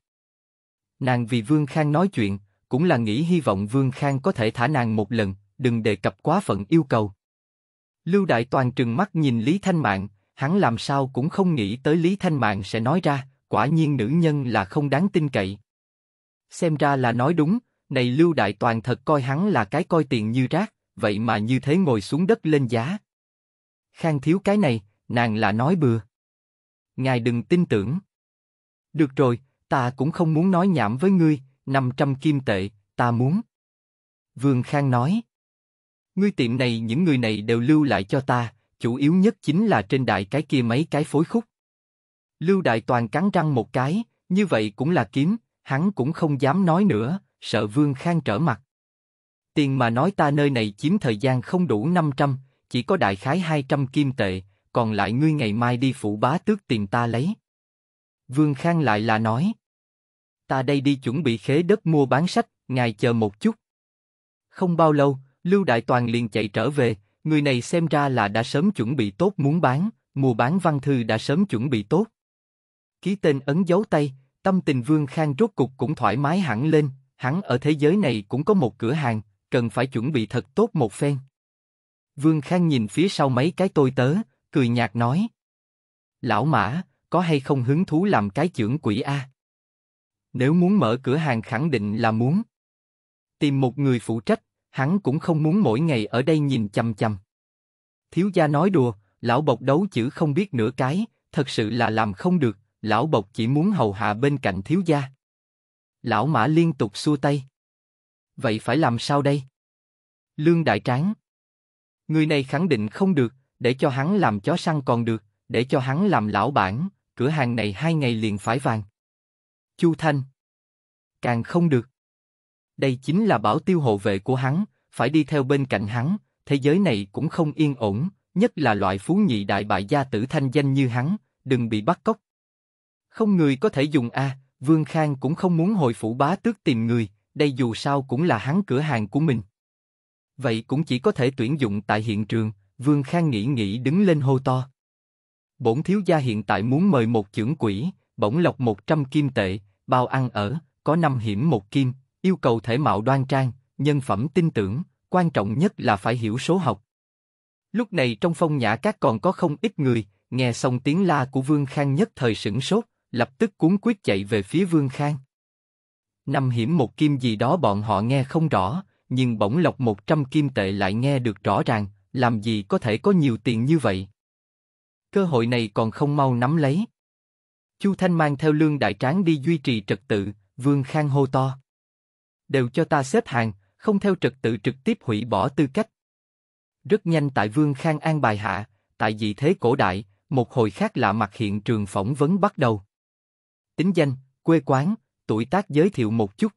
Speaker 1: Nàng vì Vương Khang nói chuyện, cũng là nghĩ hy vọng Vương Khang có thể thả nàng một lần, đừng đề cập quá phận yêu cầu. Lưu Đại Toàn trừng mắt nhìn Lý Thanh Mạng, hắn làm sao cũng không nghĩ tới Lý Thanh Mạng sẽ nói ra, quả nhiên nữ nhân là không đáng tin cậy. Xem ra là nói đúng, này Lưu Đại Toàn thật coi hắn là cái coi tiền như rác, vậy mà như thế ngồi xuống đất lên giá. Khang thiếu cái này, nàng là nói bừa ngài đừng tin tưởng. Được rồi, ta cũng không muốn nói nhảm với ngươi, 500 kim tệ, ta muốn. Vương Khang nói. Ngươi tiệm này những người này đều lưu lại cho ta, chủ yếu nhất chính là trên đại cái kia mấy cái phối khúc. Lưu Đại Toàn cắn răng một cái, như vậy cũng là kiếm, hắn cũng không dám nói nữa, sợ Vương Khang trở mặt. Tiền mà nói ta nơi này chiếm thời gian không đủ 500, chỉ có đại khái 200 kim tệ, còn lại ngươi ngày mai đi phủ bá tước tìm ta lấy. Vương Khang lại là nói. Ta đây đi chuẩn bị khế đất mua bán sách, ngài chờ một chút. Không bao lâu, Lưu Đại Toàn liền chạy trở về, người này xem ra là đã sớm chuẩn bị tốt muốn bán, mua bán văn thư đã sớm chuẩn bị tốt. Ký tên ấn dấu tay, tâm tình Vương Khang rốt cục cũng thoải mái hẳn lên, hắn ở thế giới này cũng có một cửa hàng, cần phải chuẩn bị thật tốt một phen. Vương Khang nhìn phía sau mấy cái tôi tớ, cười nhạt nói. Lão Mã, có hay không hứng thú làm cái trưởng quỷ A? Nếu muốn mở cửa hàng khẳng định là muốn. Tìm một người phụ trách, hắn cũng không muốn mỗi ngày ở đây nhìn chầm chầm Thiếu gia nói đùa, lão bộc đấu chữ không biết nửa cái, thật sự là làm không được, lão bộc chỉ muốn hầu hạ bên cạnh thiếu gia. Lão mã liên tục xua tay. Vậy phải làm sao đây? Lương Đại Tráng. Người này khẳng định không được, để cho hắn làm chó săn còn được, để cho hắn làm lão bản, cửa hàng này hai ngày liền phải vàng. Chu Thanh Càng không được. Đây chính là bảo tiêu hộ vệ của hắn, phải đi theo bên cạnh hắn, thế giới này cũng không yên ổn, nhất là loại phú nhị đại bại gia tử thanh danh như hắn, đừng bị bắt cóc. Không người có thể dùng a, Vương Khang cũng không muốn hồi phủ bá tước tìm người, đây dù sao cũng là hắn cửa hàng của mình. Vậy cũng chỉ có thể tuyển dụng tại hiện trường, Vương Khang nghĩ nghĩ đứng lên hô to. Bổn thiếu gia hiện tại muốn mời một trưởng quỷ, bổng lộc 100 kim tệ, bao ăn ở, có năm hiểm một kim, yêu cầu thể mạo đoan trang, nhân phẩm tin tưởng, quan trọng nhất là phải hiểu số học. Lúc này trong phong nhã các còn có không ít người, nghe xong tiếng la của Vương Khang nhất thời sửng sốt, lập tức cuốn quyết chạy về phía Vương Khang. Năm hiểm một kim gì đó bọn họ nghe không rõ, nhưng bổng lộc 100 kim tệ lại nghe được rõ ràng, làm gì có thể có nhiều tiền như vậy. Cơ hội này còn không mau nắm lấy. Chu Thanh mang theo lương đại tráng đi duy trì trật tự, Vương Khang hô to. Đều cho ta xếp hàng, không theo trật tự trực tiếp hủy bỏ tư cách. Rất nhanh tại Vương Khang an bài hạ, tại dị thế cổ đại, một hồi khác lạ mặt hiện trường phỏng vấn bắt đầu. Tính danh, quê quán, tuổi tác giới thiệu một chút.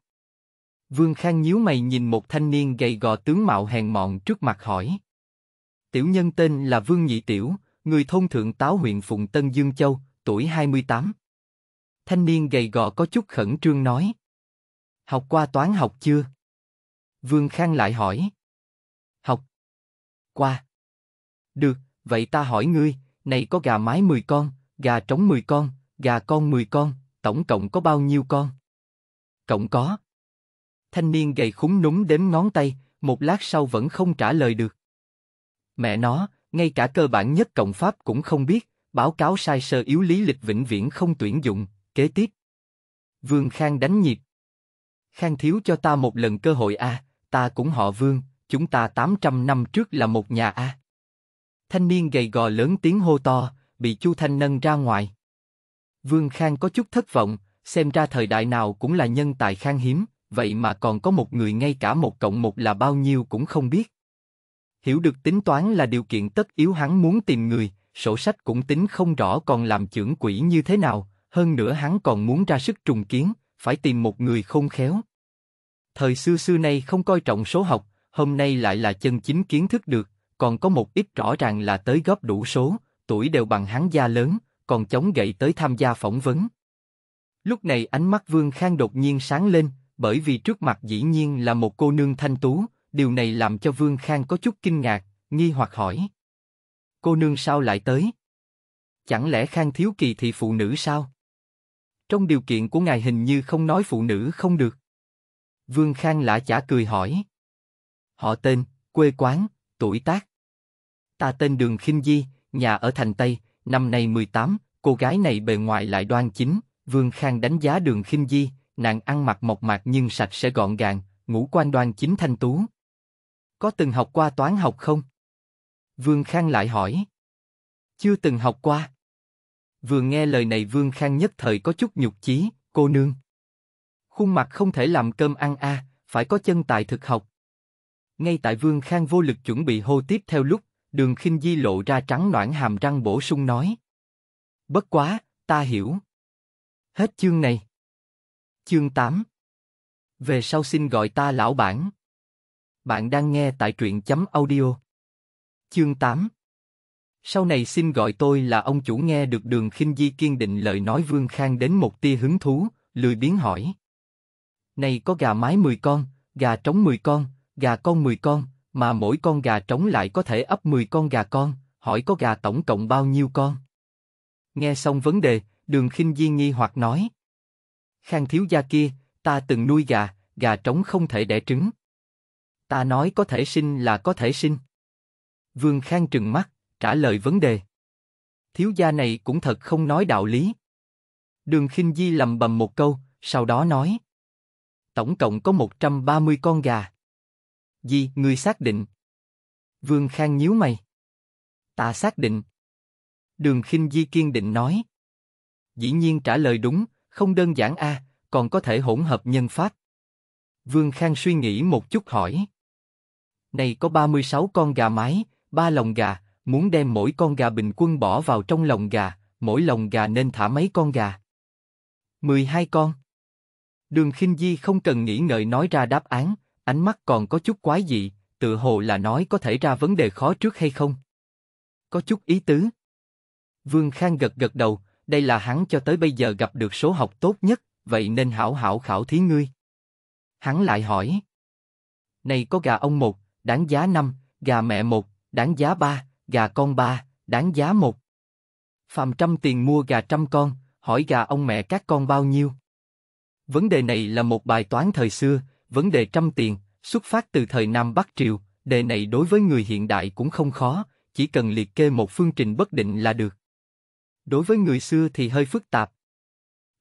Speaker 1: Vương Khang nhíu mày nhìn một thanh niên gầy gò tướng mạo hèn mọn trước mặt hỏi. Tiểu nhân tên là Vương Nhị Tiểu, người thôn Thượng Táo huyện Phụng Tân Dương Châu, tuổi 28. Thanh niên gầy gò có chút khẩn trương nói. Học qua toán học chưa? Vương Khang lại hỏi. Học. Qua. Được, vậy ta hỏi ngươi, này có gà mái 10 con, gà trống 10 con, gà con 10 con, tổng cộng có bao nhiêu con? Cộng có. Thanh niên gầy khúng núm đếm ngón tay, một lát sau vẫn không trả lời được. Mẹ nó, ngay cả cơ bản nhất Cộng Pháp cũng không biết, báo cáo sai sơ yếu lý lịch vĩnh viễn không tuyển dụng, kế tiếp. Vương Khang đánh nhịp. Khang thiếu cho ta một lần cơ hội a, à, ta cũng họ Vương, chúng ta 800 năm trước là một nhà a. À. Thanh niên gầy gò lớn tiếng hô to, bị Chu Thanh nâng ra ngoài. Vương Khang có chút thất vọng, xem ra thời đại nào cũng là nhân tài khang hiếm, vậy mà còn có một người ngay cả một cộng một là bao nhiêu cũng không biết hiểu được tính toán là điều kiện tất yếu hắn muốn tìm người, sổ sách cũng tính không rõ còn làm trưởng quỹ như thế nào, hơn nữa hắn còn muốn ra sức trùng kiến, phải tìm một người không khéo. Thời xưa xưa nay không coi trọng số học, hôm nay lại là chân chính kiến thức được, còn có một ít rõ ràng là tới góp đủ số, tuổi đều bằng hắn gia lớn, còn chống gậy tới tham gia phỏng vấn. Lúc này ánh mắt Vương Khang đột nhiên sáng lên, bởi vì trước mặt dĩ nhiên là một cô nương thanh tú, điều này làm cho Vương Khang có chút kinh ngạc, nghi hoặc hỏi. Cô nương sao lại tới? Chẳng lẽ Khang thiếu kỳ thị phụ nữ sao? Trong điều kiện của ngài hình như không nói phụ nữ không được. Vương Khang lã chả cười hỏi. Họ tên, quê quán, tuổi tác. Ta tên Đường Khinh Di, nhà ở thành Tây, năm nay 18, cô gái này bề ngoài lại đoan chính. Vương Khang đánh giá Đường Khinh Di, nàng ăn mặc mộc mạc nhưng sạch sẽ gọn gàng, ngũ quan đoan chính thanh tú. Có từng học qua toán học không? Vương Khang lại hỏi. Chưa từng học qua. Vừa nghe lời này Vương Khang nhất thời có chút nhục chí, cô nương. Khuôn mặt không thể làm cơm ăn a, à, phải có chân tài thực học. Ngay tại Vương Khang vô lực chuẩn bị hô tiếp theo lúc, đường khinh di lộ ra trắng noãn hàm răng bổ sung nói. Bất quá, ta hiểu. Hết chương này. Chương 8 Về sau xin gọi ta lão bản. Bạn đang nghe tại truyện chấm audio. Chương 8 Sau này xin gọi tôi là ông chủ nghe được đường khinh di kiên định lời nói Vương Khang đến một tia hứng thú, lười biến hỏi. Này có gà mái 10 con, gà trống 10 con, gà con 10 con, mà mỗi con gà trống lại có thể ấp 10 con gà con, hỏi có gà tổng cộng bao nhiêu con? Nghe xong vấn đề, đường khinh di nghi hoặc nói. Khang thiếu gia kia, ta từng nuôi gà, gà trống không thể đẻ trứng. Ta nói có thể sinh là có thể sinh. Vương Khang trừng mắt, trả lời vấn đề. Thiếu gia này cũng thật không nói đạo lý. Đường khinh Di lầm bầm một câu, sau đó nói. Tổng cộng có 130 con gà. Di, người xác định. Vương Khang nhíu mày. Ta xác định. Đường khinh Di kiên định nói. Dĩ nhiên trả lời đúng, không đơn giản a, còn có thể hỗn hợp nhân pháp. Vương Khang suy nghĩ một chút hỏi. Này có 36 con gà mái, ba lồng gà, muốn đem mỗi con gà bình quân bỏ vào trong lồng gà, mỗi lồng gà nên thả mấy con gà? 12 con. Đường Khinh Di không cần nghĩ ngợi nói ra đáp án, ánh mắt còn có chút quái dị, tự hồ là nói có thể ra vấn đề khó trước hay không. Có chút ý tứ. Vương Khang gật gật đầu, đây là hắn cho tới bây giờ gặp được số học tốt nhất, vậy nên hảo hảo khảo thí ngươi. Hắn lại hỏi. Này có gà ông một, đáng giá 5, gà mẹ 1, đáng giá 3, gà con 3, đáng giá 1. Phạm trăm tiền mua gà trăm con, hỏi gà ông mẹ các con bao nhiêu. Vấn đề này là một bài toán thời xưa, vấn đề trăm tiền, xuất phát từ thời Nam Bắc Triều, đề này đối với người hiện đại cũng không khó, chỉ cần liệt kê một phương trình bất định là được. Đối với người xưa thì hơi phức tạp.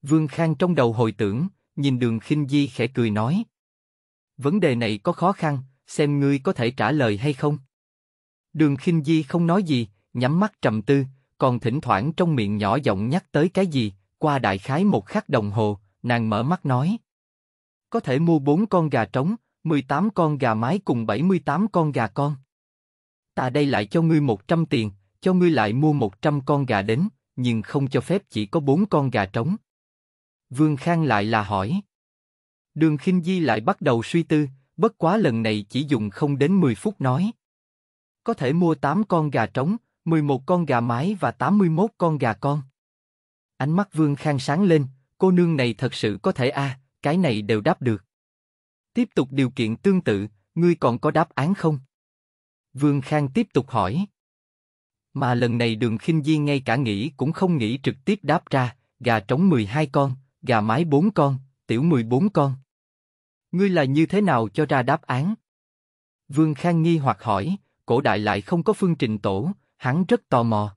Speaker 1: Vương Khang trong đầu hồi tưởng, nhìn đường khinh di khẽ cười nói. Vấn đề này có khó khăn, xem ngươi có thể trả lời hay không. Đường khinh Di không nói gì, nhắm mắt trầm tư, còn thỉnh thoảng trong miệng nhỏ giọng nhắc tới cái gì, qua đại khái một khắc đồng hồ, nàng mở mắt nói. Có thể mua bốn con gà trống, 18 con gà mái cùng 78 con gà con. Ta đây lại cho ngươi 100 tiền, cho ngươi lại mua 100 con gà đến, nhưng không cho phép chỉ có bốn con gà trống. Vương Khang lại là hỏi. Đường khinh Di lại bắt đầu suy tư, Bất quá lần này chỉ dùng không đến 10 phút nói. Có thể mua 8 con gà trống, 11 con gà mái và 81 con gà con. Ánh mắt Vương Khang sáng lên, cô nương này thật sự có thể a, à, cái này đều đáp được. Tiếp tục điều kiện tương tự, ngươi còn có đáp án không? Vương Khang tiếp tục hỏi. Mà lần này Đường Khinh Di ngay cả nghĩ cũng không nghĩ trực tiếp đáp ra, gà trống 12 con, gà mái 4 con, tiểu 14 con. Ngươi là như thế nào cho ra đáp án? Vương Khang nghi hoặc hỏi, cổ đại lại không có phương trình tổ, hắn rất tò mò.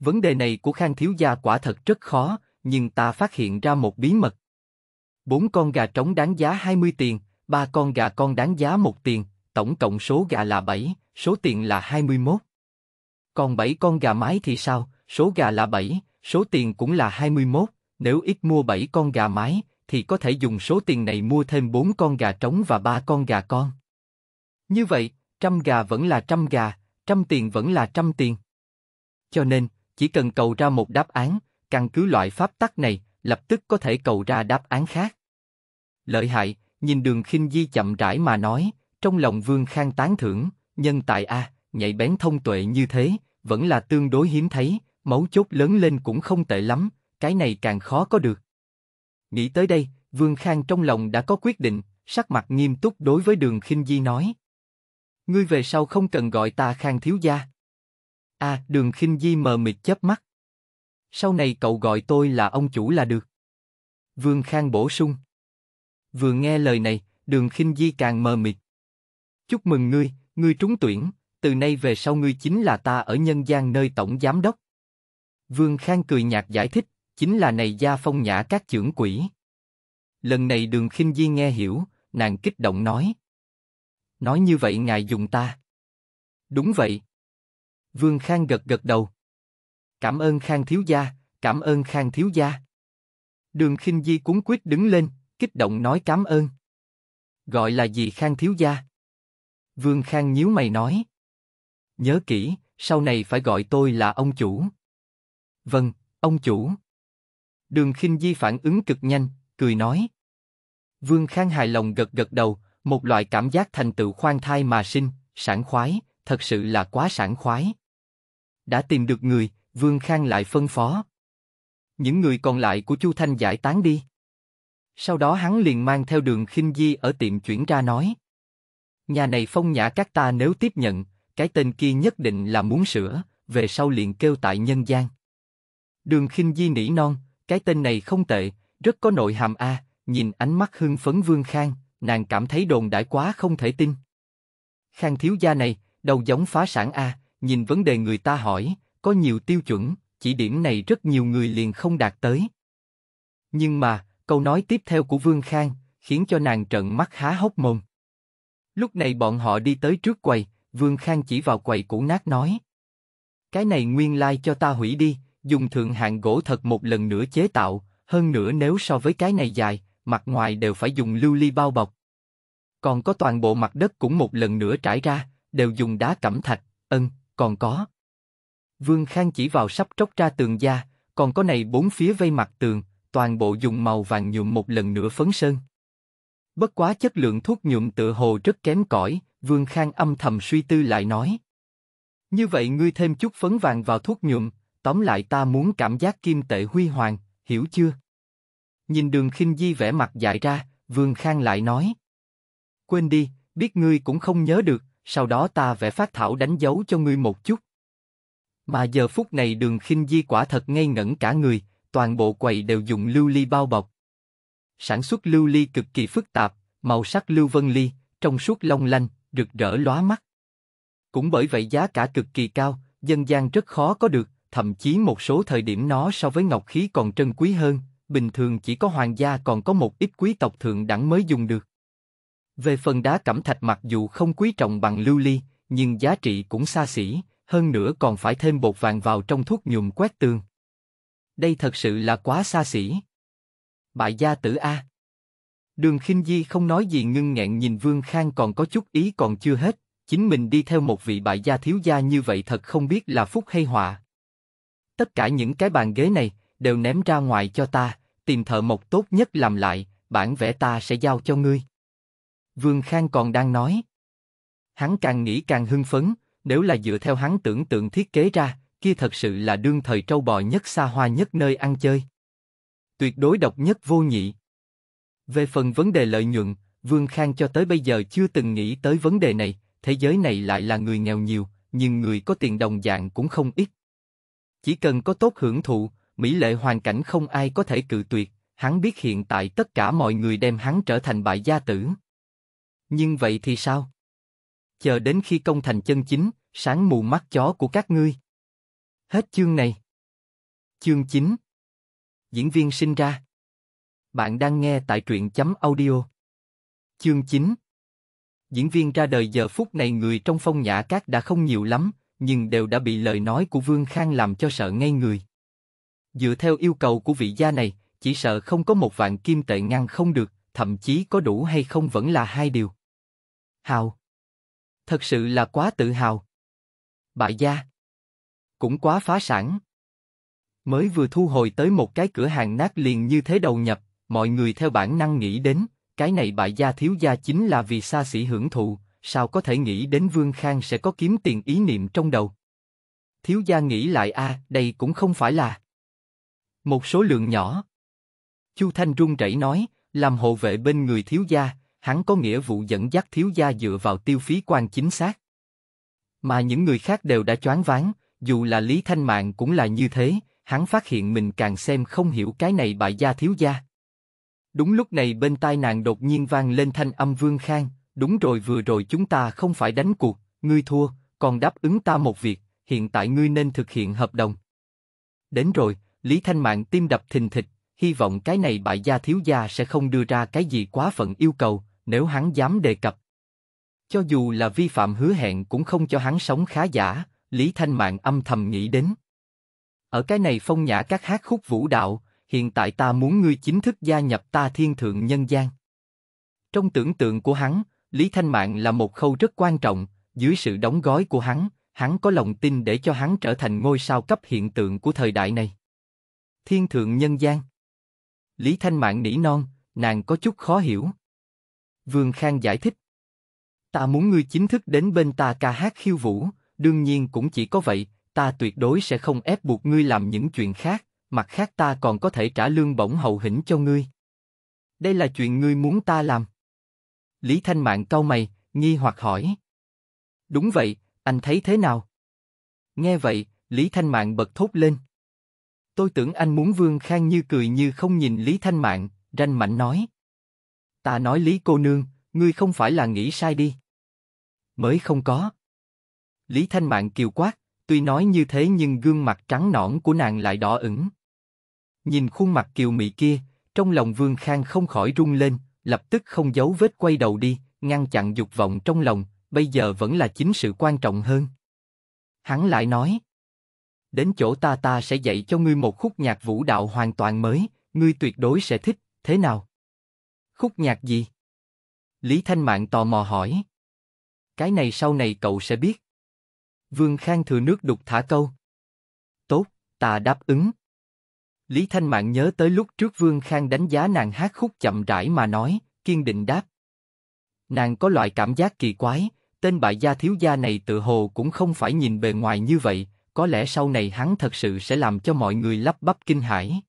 Speaker 1: Vấn đề này của Khang thiếu gia quả thật rất khó, nhưng ta phát hiện ra một bí mật. Bốn con gà trống đáng giá 20 tiền, ba con gà con đáng giá một tiền, tổng cộng số gà là 7, số tiền là 21. Còn 7 con gà mái thì sao, số gà là 7, số tiền cũng là 21, nếu ít mua 7 con gà mái, thì có thể dùng số tiền này mua thêm 4 con gà trống và 3 con gà con. Như vậy, trăm gà vẫn là trăm gà, trăm tiền vẫn là trăm tiền. Cho nên, chỉ cần cầu ra một đáp án, căn cứ loại pháp tắc này, lập tức có thể cầu ra đáp án khác. Lợi hại, nhìn đường khinh di chậm rãi mà nói, trong lòng vương khang tán thưởng, nhân tài a, nhạy bén thông tuệ như thế, vẫn là tương đối hiếm thấy, máu chốt lớn lên cũng không tệ lắm, cái này càng khó có được. Nghĩ tới đây, Vương Khang trong lòng đã có quyết định, sắc mặt nghiêm túc đối với Đường Khinh Di nói: "Ngươi về sau không cần gọi ta Khang thiếu gia." A, à, Đường Khinh Di mờ mịt chớp mắt. "Sau này cậu gọi tôi là ông chủ là được." Vương Khang bổ sung. Vừa nghe lời này, Đường Khinh Di càng mờ mịt. "Chúc mừng ngươi, ngươi trúng tuyển, từ nay về sau ngươi chính là ta ở nhân gian nơi tổng giám đốc." Vương Khang cười nhạt giải thích, chính là này gia phong nhã các trưởng quỷ. Lần này đường khinh di nghe hiểu, nàng kích động nói. Nói như vậy ngài dùng ta. Đúng vậy. Vương Khang gật gật đầu. Cảm ơn Khang thiếu gia, cảm ơn Khang thiếu gia. Đường khinh di cuốn quyết đứng lên, kích động nói cảm ơn. Gọi là gì Khang thiếu gia? Vương Khang nhíu mày nói. Nhớ kỹ, sau này phải gọi tôi là ông chủ. Vâng, ông chủ. Đường khinh di phản ứng cực nhanh, cười nói. Vương Khang hài lòng gật gật đầu, một loại cảm giác thành tựu khoan thai mà sinh, sảng khoái, thật sự là quá sảng khoái. Đã tìm được người, Vương Khang lại phân phó. Những người còn lại của Chu Thanh giải tán đi. Sau đó hắn liền mang theo đường khinh di ở tiệm chuyển ra nói. Nhà này phong nhã các ta nếu tiếp nhận, cái tên kia nhất định là muốn sửa, về sau liền kêu tại nhân gian. Đường khinh di nỉ non, cái tên này không tệ, rất có nội hàm a. nhìn ánh mắt hưng phấn Vương Khang, nàng cảm thấy đồn đãi quá không thể tin. Khang thiếu gia này, đầu giống phá sản a. nhìn vấn đề người ta hỏi, có nhiều tiêu chuẩn, chỉ điểm này rất nhiều người liền không đạt tới. Nhưng mà câu nói tiếp theo của Vương Khang khiến cho nàng trợn mắt há hốc mồm. Lúc này bọn họ đi tới trước quầy, Vương Khang chỉ vào quầy cũ nát nói: cái này nguyên lai like cho ta hủy đi, dùng thượng hạng gỗ thật một lần nữa chế tạo, hơn nữa nếu so với cái này dài, mặt ngoài đều phải dùng lưu ly bao bọc. Còn có toàn bộ mặt đất cũng một lần nữa trải ra, đều dùng đá cẩm thạch, ân, còn có. Vương Khang chỉ vào sắp tróc ra tường da, còn có này bốn phía vây mặt tường, toàn bộ dùng màu vàng nhuộm một lần nữa phấn sơn. Bất quá chất lượng thuốc nhuộm tựa hồ rất kém cỏi, Vương Khang âm thầm suy tư lại nói. Như vậy ngươi thêm chút phấn vàng vào thuốc nhuộm, Tóm lại ta muốn cảm giác kim tệ huy hoàng, hiểu chưa? Nhìn đường khinh di vẻ mặt dại ra, Vương Khang lại nói. Quên đi, biết ngươi cũng không nhớ được, sau đó ta vẽ phát thảo đánh dấu cho ngươi một chút. Mà giờ phút này đường khinh di quả thật ngây ngẩn cả người, toàn bộ quầy đều dùng lưu ly bao bọc. Sản xuất lưu ly cực kỳ phức tạp, màu sắc lưu vân ly, trong suốt long lanh, rực rỡ lóa mắt. Cũng bởi vậy giá cả cực kỳ cao, dân gian rất khó có được thậm chí một số thời điểm nó so với ngọc khí còn trân quý hơn, bình thường chỉ có hoàng gia còn có một ít quý tộc thượng đẳng mới dùng được. Về phần đá cẩm thạch mặc dù không quý trọng bằng lưu ly, nhưng giá trị cũng xa xỉ, hơn nữa còn phải thêm bột vàng vào trong thuốc nhuộm quét tường. Đây thật sự là quá xa xỉ. Bại gia tử A Đường khinh Di không nói gì ngưng nghẹn nhìn Vương Khang còn có chút ý còn chưa hết, chính mình đi theo một vị bại gia thiếu gia như vậy thật không biết là phúc hay họa. Tất cả những cái bàn ghế này đều ném ra ngoài cho ta, tìm thợ mộc tốt nhất làm lại, bản vẽ ta sẽ giao cho ngươi. Vương Khang còn đang nói. Hắn càng nghĩ càng hưng phấn, nếu là dựa theo hắn tưởng tượng thiết kế ra, kia thật sự là đương thời trâu bò nhất xa hoa nhất nơi ăn chơi. Tuyệt đối độc nhất vô nhị. Về phần vấn đề lợi nhuận, Vương Khang cho tới bây giờ chưa từng nghĩ tới vấn đề này, thế giới này lại là người nghèo nhiều, nhưng người có tiền đồng dạng cũng không ít. Chỉ cần có tốt hưởng thụ, mỹ lệ hoàn cảnh không ai có thể cự tuyệt, hắn biết hiện tại tất cả mọi người đem hắn trở thành bại gia tử. Nhưng vậy thì sao? Chờ đến khi công thành chân chính, sáng mù mắt chó của các ngươi. Hết chương này. Chương 9 Diễn viên sinh ra Bạn đang nghe tại truyện chấm audio Chương 9 Diễn viên ra đời giờ phút này người trong phong nhã các đã không nhiều lắm, nhưng đều đã bị lời nói của Vương Khang làm cho sợ ngay người. Dựa theo yêu cầu của vị gia này, chỉ sợ không có một vạn kim tệ ngăn không được, thậm chí có đủ hay không vẫn là hai điều. Hào. Thật sự là quá tự hào. Bại gia. Cũng quá phá sản. Mới vừa thu hồi tới một cái cửa hàng nát liền như thế đầu nhập, mọi người theo bản năng nghĩ đến, cái này bại gia thiếu gia chính là vì xa xỉ hưởng thụ, sao có thể nghĩ đến Vương Khang sẽ có kiếm tiền ý niệm trong đầu. Thiếu gia nghĩ lại a, à, đây cũng không phải là một số lượng nhỏ. Chu Thanh run rẩy nói, làm hộ vệ bên người thiếu gia, hắn có nghĩa vụ dẫn dắt thiếu gia dựa vào tiêu phí quan chính xác. Mà những người khác đều đã choáng váng, dù là Lý Thanh Mạng cũng là như thế, hắn phát hiện mình càng xem không hiểu cái này bại gia thiếu gia. Đúng lúc này bên tai nàng đột nhiên vang lên thanh âm Vương Khang, đúng rồi vừa rồi chúng ta không phải đánh cuộc, ngươi thua, còn đáp ứng ta một việc, hiện tại ngươi nên thực hiện hợp đồng. Đến rồi, Lý Thanh Mạn tim đập thình thịch, hy vọng cái này bại gia thiếu gia sẽ không đưa ra cái gì quá phận yêu cầu, nếu hắn dám đề cập. Cho dù là vi phạm hứa hẹn cũng không cho hắn sống khá giả, Lý Thanh Mạn âm thầm nghĩ đến. Ở cái này phong nhã các hát khúc vũ đạo, hiện tại ta muốn ngươi chính thức gia nhập ta thiên thượng nhân gian. Trong tưởng tượng của hắn, Lý Thanh Mạng là một khâu rất quan trọng, dưới sự đóng gói của hắn, hắn có lòng tin để cho hắn trở thành ngôi sao cấp hiện tượng của thời đại này. Thiên thượng nhân gian Lý Thanh Mạng nỉ non, nàng có chút khó hiểu. Vương Khang giải thích. Ta muốn ngươi chính thức đến bên ta ca hát khiêu vũ, đương nhiên cũng chỉ có vậy, ta tuyệt đối sẽ không ép buộc ngươi làm những chuyện khác, mặt khác ta còn có thể trả lương bổng hậu hĩnh cho ngươi. Đây là chuyện ngươi muốn ta làm. Lý Thanh Mạn cau mày, nghi hoặc hỏi. Đúng vậy, anh thấy thế nào? Nghe vậy, Lý Thanh Mạn bật thốt lên. Tôi tưởng anh muốn Vương Khang như cười như không nhìn Lý Thanh Mạn, ranh mảnh nói. Ta nói Lý cô nương, ngươi không phải là nghĩ sai đi. Mới không có. Lý Thanh Mạn kiều quát, tuy nói như thế nhưng gương mặt trắng nõn của nàng lại đỏ ửng. Nhìn khuôn mặt kiều mị kia, trong lòng Vương Khang không khỏi rung lên, lập tức không giấu vết quay đầu đi, ngăn chặn dục vọng trong lòng, bây giờ vẫn là chính sự quan trọng hơn. Hắn lại nói, đến chỗ ta ta sẽ dạy cho ngươi một khúc nhạc vũ đạo hoàn toàn mới, ngươi tuyệt đối sẽ thích, thế nào? Khúc nhạc gì? Lý Thanh Mạng tò mò hỏi. Cái này sau này cậu sẽ biết. Vương Khang thừa nước đục thả câu. Tốt, ta đáp ứng. Lý Thanh Mạn nhớ tới lúc trước Vương Khang đánh giá nàng hát khúc chậm rãi mà nói, kiên định đáp. Nàng có loại cảm giác kỳ quái, tên bại gia thiếu gia này tự hồ cũng không phải nhìn bề ngoài như vậy, có lẽ sau này hắn thật sự sẽ làm cho mọi người lắp bắp kinh hãi.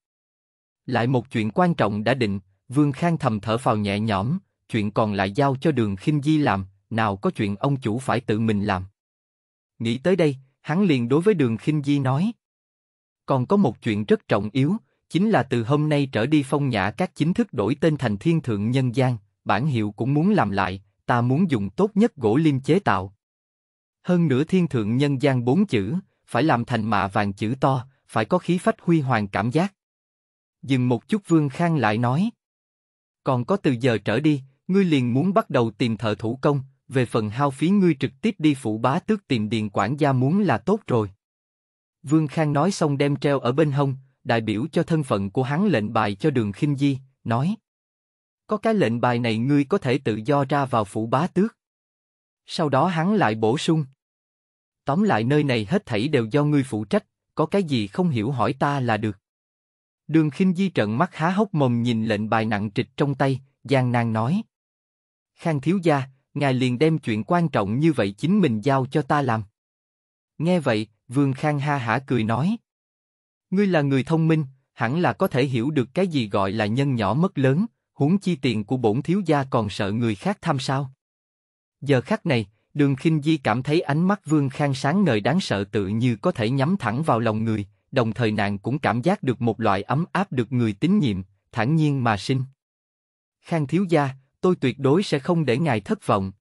Speaker 1: Lại một chuyện quan trọng đã định, Vương Khang thầm thở phào nhẹ nhõm, chuyện còn lại giao cho đường khinh di làm, nào có chuyện ông chủ phải tự mình làm. Nghĩ tới đây, hắn liền đối với đường khinh di nói. Còn có một chuyện rất trọng yếu, chính là từ hôm nay trở đi phong nhã các chính thức đổi tên thành thiên thượng nhân gian, bản hiệu cũng muốn làm lại, ta muốn dùng tốt nhất gỗ liêm chế tạo. Hơn nữa thiên thượng nhân gian bốn chữ, phải làm thành mạ vàng chữ to, phải có khí phách huy hoàng cảm giác. Dừng một chút Vương Khang lại nói. Còn có từ giờ trở đi, ngươi liền muốn bắt đầu tìm thợ thủ công, về phần hao phí ngươi trực tiếp đi phụ bá tước tìm điền quản gia muốn là tốt rồi. Vương Khang nói xong đem treo ở bên hông, đại biểu cho thân phận của hắn lệnh bài cho đường khinh di, nói. Có cái lệnh bài này ngươi có thể tự do ra vào phủ bá tước. Sau đó hắn lại bổ sung. Tóm lại nơi này hết thảy đều do ngươi phụ trách, có cái gì không hiểu hỏi ta là được. Đường khinh di trợn mắt há hốc mồm nhìn lệnh bài nặng trịch trong tay, gian nan nói. Khang thiếu gia, ngài liền đem chuyện quan trọng như vậy chính mình giao cho ta làm. Nghe vậy, Vương Khang ha hả cười nói. Ngươi là người thông minh, hẳn là có thể hiểu được cái gì gọi là nhân nhỏ mất lớn, huống chi tiền của bổn thiếu gia còn sợ người khác tham sao. Giờ khắc này, Đường khinh Di cảm thấy ánh mắt Vương Khang sáng ngời đáng sợ tự như có thể nhắm thẳng vào lòng người, đồng thời nàng cũng cảm giác được một loại ấm áp được người tín nhiệm, thản nhiên mà sinh. Khang thiếu gia, tôi tuyệt đối sẽ không để ngài thất vọng.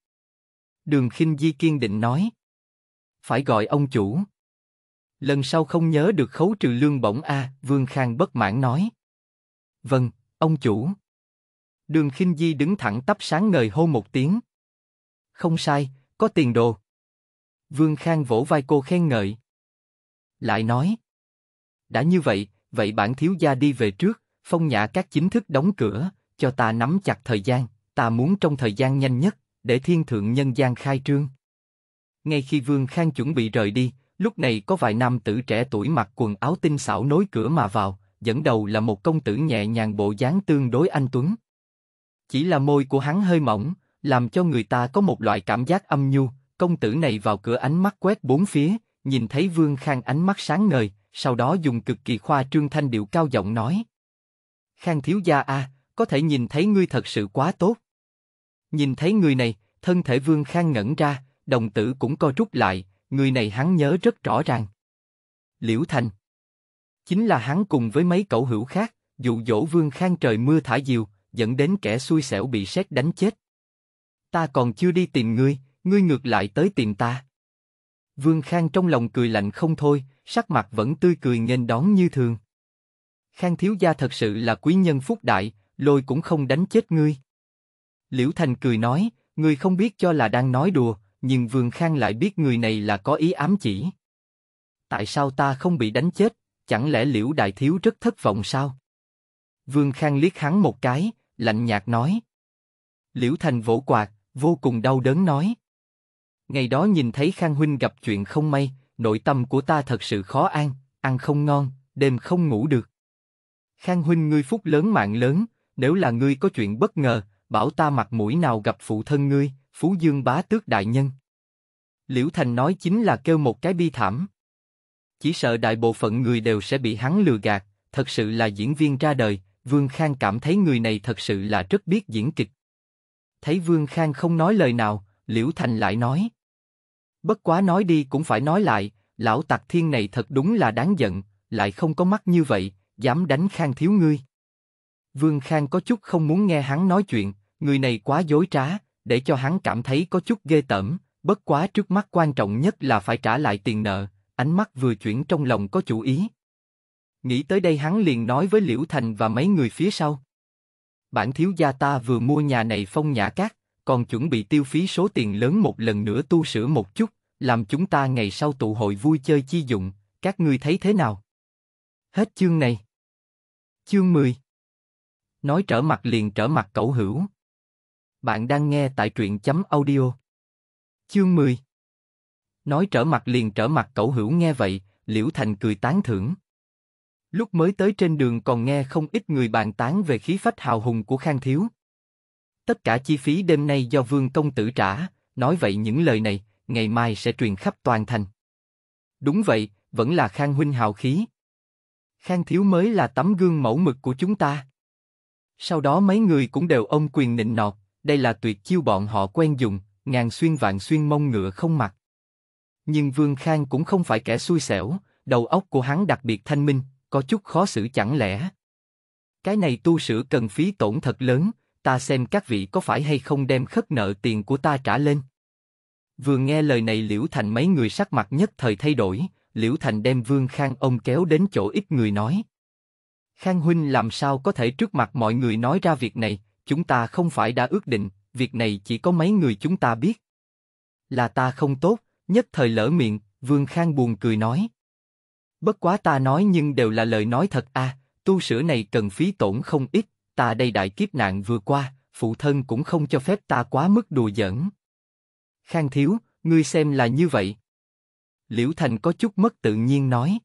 Speaker 1: Đường khinh Di kiên định nói. Phải gọi ông chủ lần sau không nhớ được khấu trừ lương bổng a vương khang bất mãn nói vâng ông chủ đường khinh di đứng thẳng tắp sáng ngời hô một tiếng không sai có tiền đồ vương khang vỗ vai cô khen ngợi lại nói đã như vậy vậy bản thiếu gia đi về trước phong nhã các chính thức đóng cửa cho ta nắm chặt thời gian ta muốn trong thời gian nhanh nhất để thiên thượng nhân gian khai trương ngay khi vương khang chuẩn bị rời đi Lúc này có vài nam tử trẻ tuổi mặc quần áo tinh xảo nối cửa mà vào, dẫn đầu là một công tử nhẹ nhàng bộ dáng tương đối anh tuấn. Chỉ là môi của hắn hơi mỏng, làm cho người ta có một loại cảm giác âm nhu, công tử này vào cửa ánh mắt quét bốn phía, nhìn thấy Vương Khang ánh mắt sáng ngời, sau đó dùng cực kỳ khoa trương thanh điệu cao giọng nói. Khang thiếu gia a, à, có thể nhìn thấy ngươi thật sự quá tốt. Nhìn thấy người này, thân thể Vương Khang ngẩn ra, đồng tử cũng co rút lại, người này hắn nhớ rất rõ ràng. Liễu Thành Chính là hắn cùng với mấy cậu hữu khác, dụ dỗ vương khang trời mưa thả diều, dẫn đến kẻ xui xẻo bị sét đánh chết. Ta còn chưa đi tìm ngươi, ngươi ngược lại tới tìm ta. Vương Khang trong lòng cười lạnh không thôi, sắc mặt vẫn tươi cười nghênh đón như thường. Khang thiếu gia thật sự là quý nhân phúc đại, lôi cũng không đánh chết ngươi. Liễu Thành cười nói, ngươi không biết cho là đang nói đùa, nhưng Vương Khang lại biết người này là có ý ám chỉ. Tại sao ta không bị đánh chết, chẳng lẽ Liễu Đại Thiếu rất thất vọng sao? Vương Khang liếc hắn một cái, lạnh nhạt nói. Liễu Thành vỗ quạt, vô cùng đau đớn nói. Ngày đó nhìn thấy Khang Huynh gặp chuyện không may, nội tâm của ta thật sự khó an, ăn không ngon, đêm không ngủ được. Khang Huynh ngươi phúc lớn mạng lớn, nếu là ngươi có chuyện bất ngờ, bảo ta mặt mũi nào gặp phụ thân ngươi, Phú Dương bá tước đại nhân. Liễu Thành nói chính là kêu một cái bi thảm. Chỉ sợ đại bộ phận người đều sẽ bị hắn lừa gạt, thật sự là diễn viên ra đời, Vương Khang cảm thấy người này thật sự là rất biết diễn kịch. Thấy Vương Khang không nói lời nào, Liễu Thành lại nói. Bất quá nói đi cũng phải nói lại, lão tặc thiên này thật đúng là đáng giận, lại không có mắt như vậy, dám đánh Khang thiếu ngươi. Vương Khang có chút không muốn nghe hắn nói chuyện, người này quá dối trá, để cho hắn cảm thấy có chút ghê tởm, bất quá trước mắt quan trọng nhất là phải trả lại tiền nợ, ánh mắt vừa chuyển trong lòng có chủ ý. Nghĩ tới đây hắn liền nói với Liễu Thành và mấy người phía sau. Bản thiếu gia ta vừa mua nhà này phong nhã cát, còn chuẩn bị tiêu phí số tiền lớn một lần nữa tu sửa một chút, làm chúng ta ngày sau tụ hội vui chơi chi dụng, các ngươi thấy thế nào? Hết chương này. Chương 10 Nói trở mặt liền trở mặt cẩu hữu. Bạn đang nghe tại truyện chấm audio. Chương 10 Nói trở mặt liền trở mặt cậu hữu nghe vậy, Liễu Thành cười tán thưởng. Lúc mới tới trên đường còn nghe không ít người bàn tán về khí phách hào hùng của Khang Thiếu. Tất cả chi phí đêm nay do Vương Công Tử trả, nói vậy những lời này, ngày mai sẽ truyền khắp toàn thành. Đúng vậy, vẫn là Khang Huynh hào khí. Khang Thiếu mới là tấm gương mẫu mực của chúng ta. Sau đó mấy người cũng đều ông quyền nịnh nọt, đây là tuyệt chiêu bọn họ quen dùng, ngàn xuyên vạn xuyên mông ngựa không mặc. Nhưng Vương Khang cũng không phải kẻ xui xẻo, đầu óc của hắn đặc biệt thanh minh, có chút khó xử chẳng lẽ. Cái này tu sửa cần phí tổn thật lớn, ta xem các vị có phải hay không đem khất nợ tiền của ta trả lên. Vừa nghe lời này Liễu Thành mấy người sắc mặt nhất thời thay đổi, Liễu Thành đem Vương Khang ông kéo đến chỗ ít người nói. Khang Huynh làm sao có thể trước mặt mọi người nói ra việc này, chúng ta không phải đã ước định, việc này chỉ có mấy người chúng ta biết. Là ta không tốt, nhất thời lỡ miệng, Vương Khang buồn cười nói. Bất quá ta nói nhưng đều là lời nói thật a, à, tu sửa này cần phí tổn không ít, ta đây đại kiếp nạn vừa qua, phụ thân cũng không cho phép ta quá mức đùa giỡn. Khang thiếu, ngươi xem là như vậy. Liễu Thành có chút mất tự nhiên nói.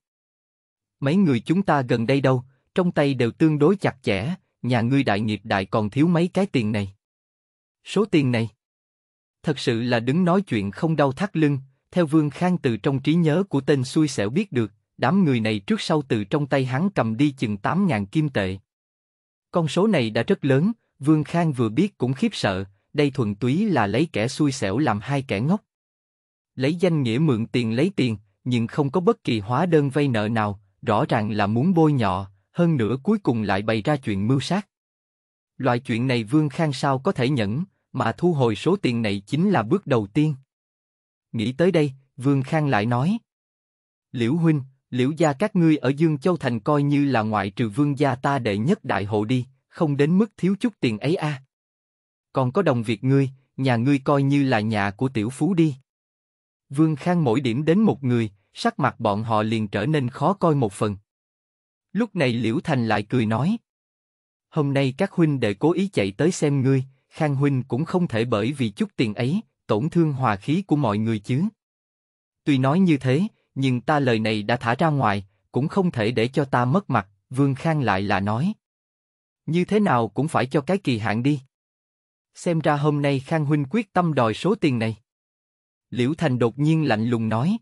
Speaker 1: Mấy người chúng ta gần đây đâu, trong tay đều tương đối chặt chẽ, nhà ngươi đại nghiệp đại còn thiếu mấy cái tiền này. Số tiền này, thật sự là đứng nói chuyện không đau thắt lưng, theo Vương Khang từ trong trí nhớ của tên xui xẻo biết được, đám người này trước sau từ trong tay hắn cầm đi chừng 8.000 kim tệ. Con số này đã rất lớn, Vương Khang vừa biết cũng khiếp sợ, đây thuần túy là lấy kẻ xui xẻo làm hai kẻ ngốc. Lấy danh nghĩa mượn tiền lấy tiền, nhưng không có bất kỳ hóa đơn vay nợ nào, rõ ràng là muốn bôi nhọ, hơn nữa cuối cùng lại bày ra chuyện mưu sát. Loại chuyện này Vương Khang sao có thể nhẫn, mà thu hồi số tiền này chính là bước đầu tiên. Nghĩ tới đây, Vương Khang lại nói. Liễu Huynh, Liễu gia các ngươi ở Dương Châu Thành coi như là ngoại trừ Vương gia ta đệ nhất đại hộ đi, không đến mức thiếu chút tiền ấy a. À. Còn có đồng việc ngươi, nhà ngươi coi như là nhà của tiểu phú đi. Vương Khang mỗi điểm đến một người, sắc mặt bọn họ liền trở nên khó coi một phần. Lúc này Liễu Thành lại cười nói. Hôm nay các huynh đệ cố ý chạy tới xem ngươi, Khang huynh cũng không thể bởi vì chút tiền ấy, tổn thương hòa khí của mọi người chứ. Tuy nói như thế, nhưng ta lời này đã thả ra ngoài, cũng không thể để cho ta mất mặt, Vương Khang lại là nói. Như thế nào cũng phải cho cái kỳ hạn đi. Xem ra hôm nay Khang Huynh quyết tâm đòi số tiền này. Liễu Thành đột nhiên lạnh lùng nói.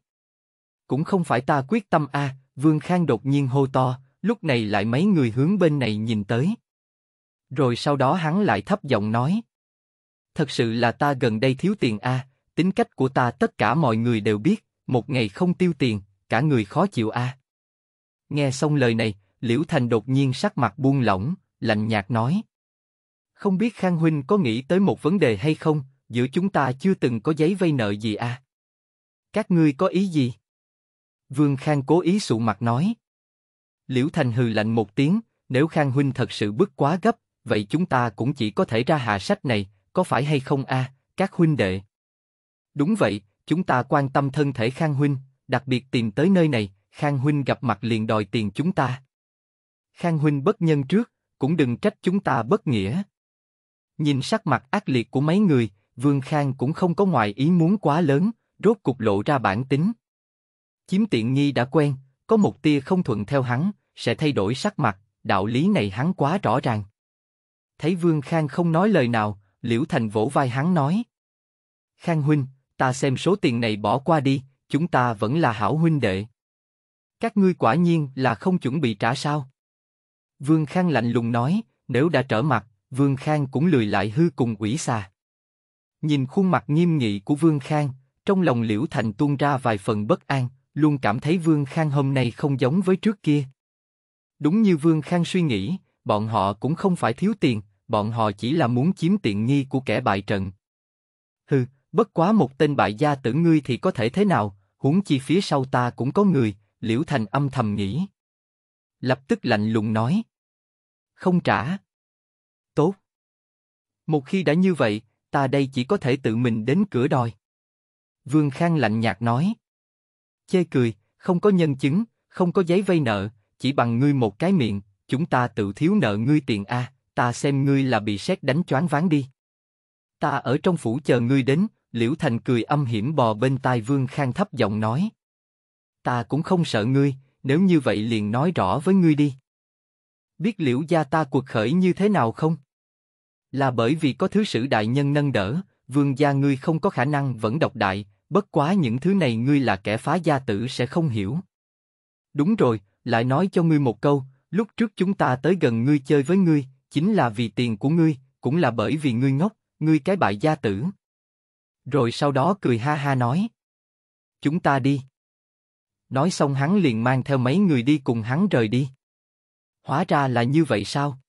Speaker 1: Cũng không phải ta quyết tâm a à, Vương Khang đột nhiên hô to, Lúc này lại mấy người hướng bên này nhìn tới. Rồi sau đó hắn lại thấp giọng nói. Thật sự là ta gần đây thiếu tiền a, tính cách của ta tất cả mọi người đều biết, một ngày không tiêu tiền, cả người khó chịu a. Nghe xong lời này, Liễu Thành đột nhiên sắc mặt buông lỏng, lạnh nhạt nói. Không biết Khang Huynh có nghĩ tới một vấn đề hay không, giữa chúng ta chưa từng có giấy vay nợ gì a, Các ngươi có ý gì? Vương Khang cố ý sụ mặt nói. Liễu Thành hừ lạnh một tiếng, nếu Khang Huynh thật sự bức quá gấp, vậy chúng ta cũng chỉ có thể ra hạ sách này, có phải hay không a, các huynh đệ? Đúng vậy, chúng ta quan tâm thân thể Khang Huynh, đặc biệt tìm tới nơi này, Khang Huynh gặp mặt liền đòi tiền chúng ta. Khang Huynh bất nhân trước, cũng đừng trách chúng ta bất nghĩa. Nhìn sắc mặt ác liệt của mấy người, Vương Khang cũng không có ngoại ý muốn quá lớn, rốt cục lộ ra bản tính. Chiếm tiện nghi đã quen, có một tia không thuận theo hắn, sẽ thay đổi sắc mặt, đạo lý này hắn quá rõ ràng. Thấy Vương Khang không nói lời nào, Liễu Thành vỗ vai hắn nói. Khang huynh, ta xem số tiền này bỏ qua đi, chúng ta vẫn là hảo huynh đệ. Các ngươi quả nhiên là không chuẩn bị trả sao. Vương Khang lạnh lùng nói, nếu đã trở mặt, Vương Khang cũng lười lại hư cùng quỷ xà. Nhìn khuôn mặt nghiêm nghị của Vương Khang, trong lòng Liễu Thành tuôn ra vài phần bất an, luôn cảm thấy Vương Khang hôm nay không giống với trước kia. Đúng như Vương Khang suy nghĩ, bọn họ cũng không phải thiếu tiền, bọn họ chỉ là muốn chiếm tiện nghi của kẻ bại trận. Hừ, bất quá một tên bại gia tử ngươi thì có thể thế nào, huống chi phía sau ta cũng có người, Liễu Thành âm thầm nghĩ. Lập tức lạnh lùng nói. Không trả. Tốt. Một khi đã như vậy, ta đây chỉ có thể tự mình đến cửa đòi. Vương Khang lạnh nhạt nói chê cười, không có nhân chứng, không có giấy vay nợ, chỉ bằng ngươi một cái miệng, chúng ta tự thiếu nợ ngươi tiền a, ta xem ngươi là bị sét đánh choáng váng đi. Ta ở trong phủ chờ ngươi đến, Liễu Thành cười âm hiểm bò bên tai Vương Khang thấp giọng nói. Ta cũng không sợ ngươi, nếu như vậy liền nói rõ với ngươi đi. Biết Liễu gia ta cuộc khởi như thế nào không? Là bởi vì có thứ sử đại nhân nâng đỡ, Vương gia ngươi không có khả năng vẫn độc đại, bất quá những thứ này ngươi là kẻ phá gia tử sẽ không hiểu. Đúng rồi, lại nói cho ngươi một câu, lúc trước chúng ta tới gần ngươi chơi với ngươi, chính là vì tiền của ngươi, cũng là bởi vì ngươi ngốc, ngươi cái bại gia tử. Rồi sau đó cười ha ha nói. Chúng ta đi. Nói xong hắn liền mang theo mấy người đi cùng hắn rời đi. Hóa ra là như vậy sao?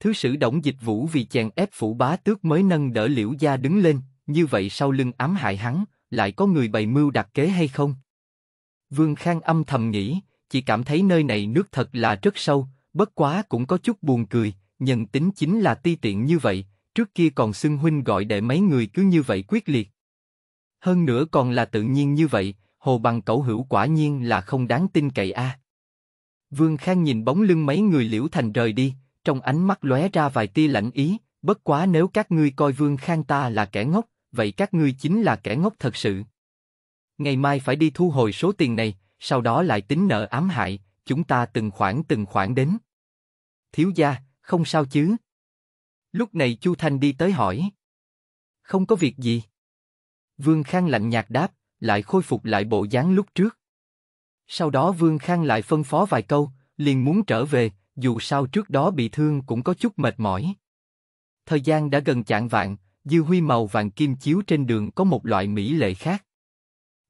Speaker 1: Thứ sử động dịch vũ vì chèn ép phủ bá tước mới nâng đỡ liễu gia đứng lên, như vậy sau lưng ám hại hắn, lại có người bày mưu đặt kế hay không? Vương Khang âm thầm nghĩ, chỉ cảm thấy nơi này nước thật là rất sâu, bất quá cũng có chút buồn cười, nhân tính chính là ti tiện như vậy, trước kia còn xưng huynh gọi để mấy người cứ như vậy quyết liệt. Hơn nữa còn là tự nhiên như vậy, hồ bằng cẩu hữu quả nhiên là không đáng tin cậy a. À. Vương Khang nhìn bóng lưng mấy người liễu thành rời đi, trong ánh mắt lóe ra vài tia lạnh ý, bất quá nếu các ngươi coi Vương Khang ta là kẻ ngốc, vậy các ngươi chính là kẻ ngốc thật sự. Ngày mai phải đi thu hồi số tiền này, sau đó lại tính nợ ám hại, chúng ta từng khoản từng khoản đến. Thiếu gia, không sao chứ? Lúc này Chu Thanh đi tới hỏi. Không có việc gì. Vương Khang lạnh nhạt đáp, lại khôi phục lại bộ dáng lúc trước. Sau đó Vương Khang lại phân phó vài câu, liền muốn trở về, dù sao trước đó bị thương cũng có chút mệt mỏi. Thời gian đã gần chạng vạn, Dư huy màu vàng kim chiếu trên đường có một loại mỹ lệ khác.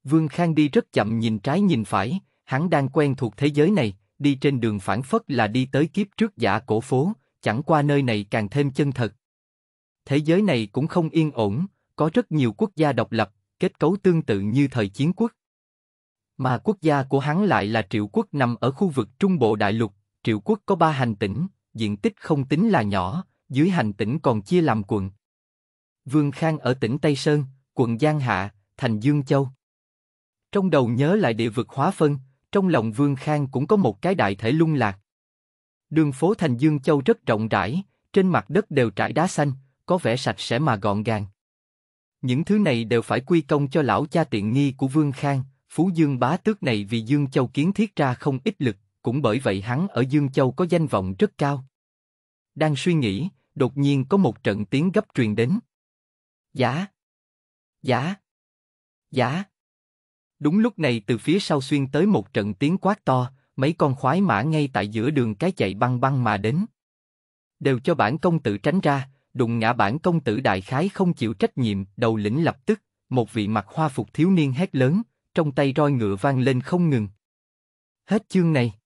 Speaker 1: Vương Khang đi rất chậm nhìn trái nhìn phải, hắn đang quen thuộc thế giới này, đi trên đường phản phất là đi tới kiếp trước giả cổ phố, chẳng qua nơi này càng thêm chân thật. Thế giới này cũng không yên ổn, có rất nhiều quốc gia độc lập, kết cấu tương tự như thời chiến quốc. Mà quốc gia của hắn lại là triệu quốc nằm ở khu vực trung bộ đại lục, triệu quốc có ba hành tỉnh, diện tích không tính là nhỏ, dưới hành tỉnh còn chia làm quận. Vương Khang ở tỉnh Tây Sơn, quận Giang Hạ, thành Dương Châu. Trong đầu nhớ lại địa vực hóa phân, trong lòng Vương Khang cũng có một cái đại thể lung lạc. Đường phố thành Dương Châu rất rộng rãi, trên mặt đất đều trải đá xanh, có vẻ sạch sẽ mà gọn gàng. Những thứ này đều phải quy công cho lão cha tiện nghi của Vương Khang, Phú Dương bá tước này vì Dương Châu kiến thiết ra không ít lực, cũng bởi vậy hắn ở Dương Châu có danh vọng rất cao. Đang suy nghĩ, đột nhiên có một trận tiếng gấp truyền đến. Dạ. Dạ. Dạ. Đúng lúc này từ phía sau xuyên tới một trận tiếng quát to, mấy con khoái mã ngay tại giữa đường cái chạy băng băng mà đến. Đều cho bản công tử tránh ra, đụng ngã bản công tử đại khái không chịu trách nhiệm, đầu lĩnh lập tức, một vị mặc hoa phục thiếu niên hét lớn, trong tay roi ngựa vang lên không ngừng. Hết chương này.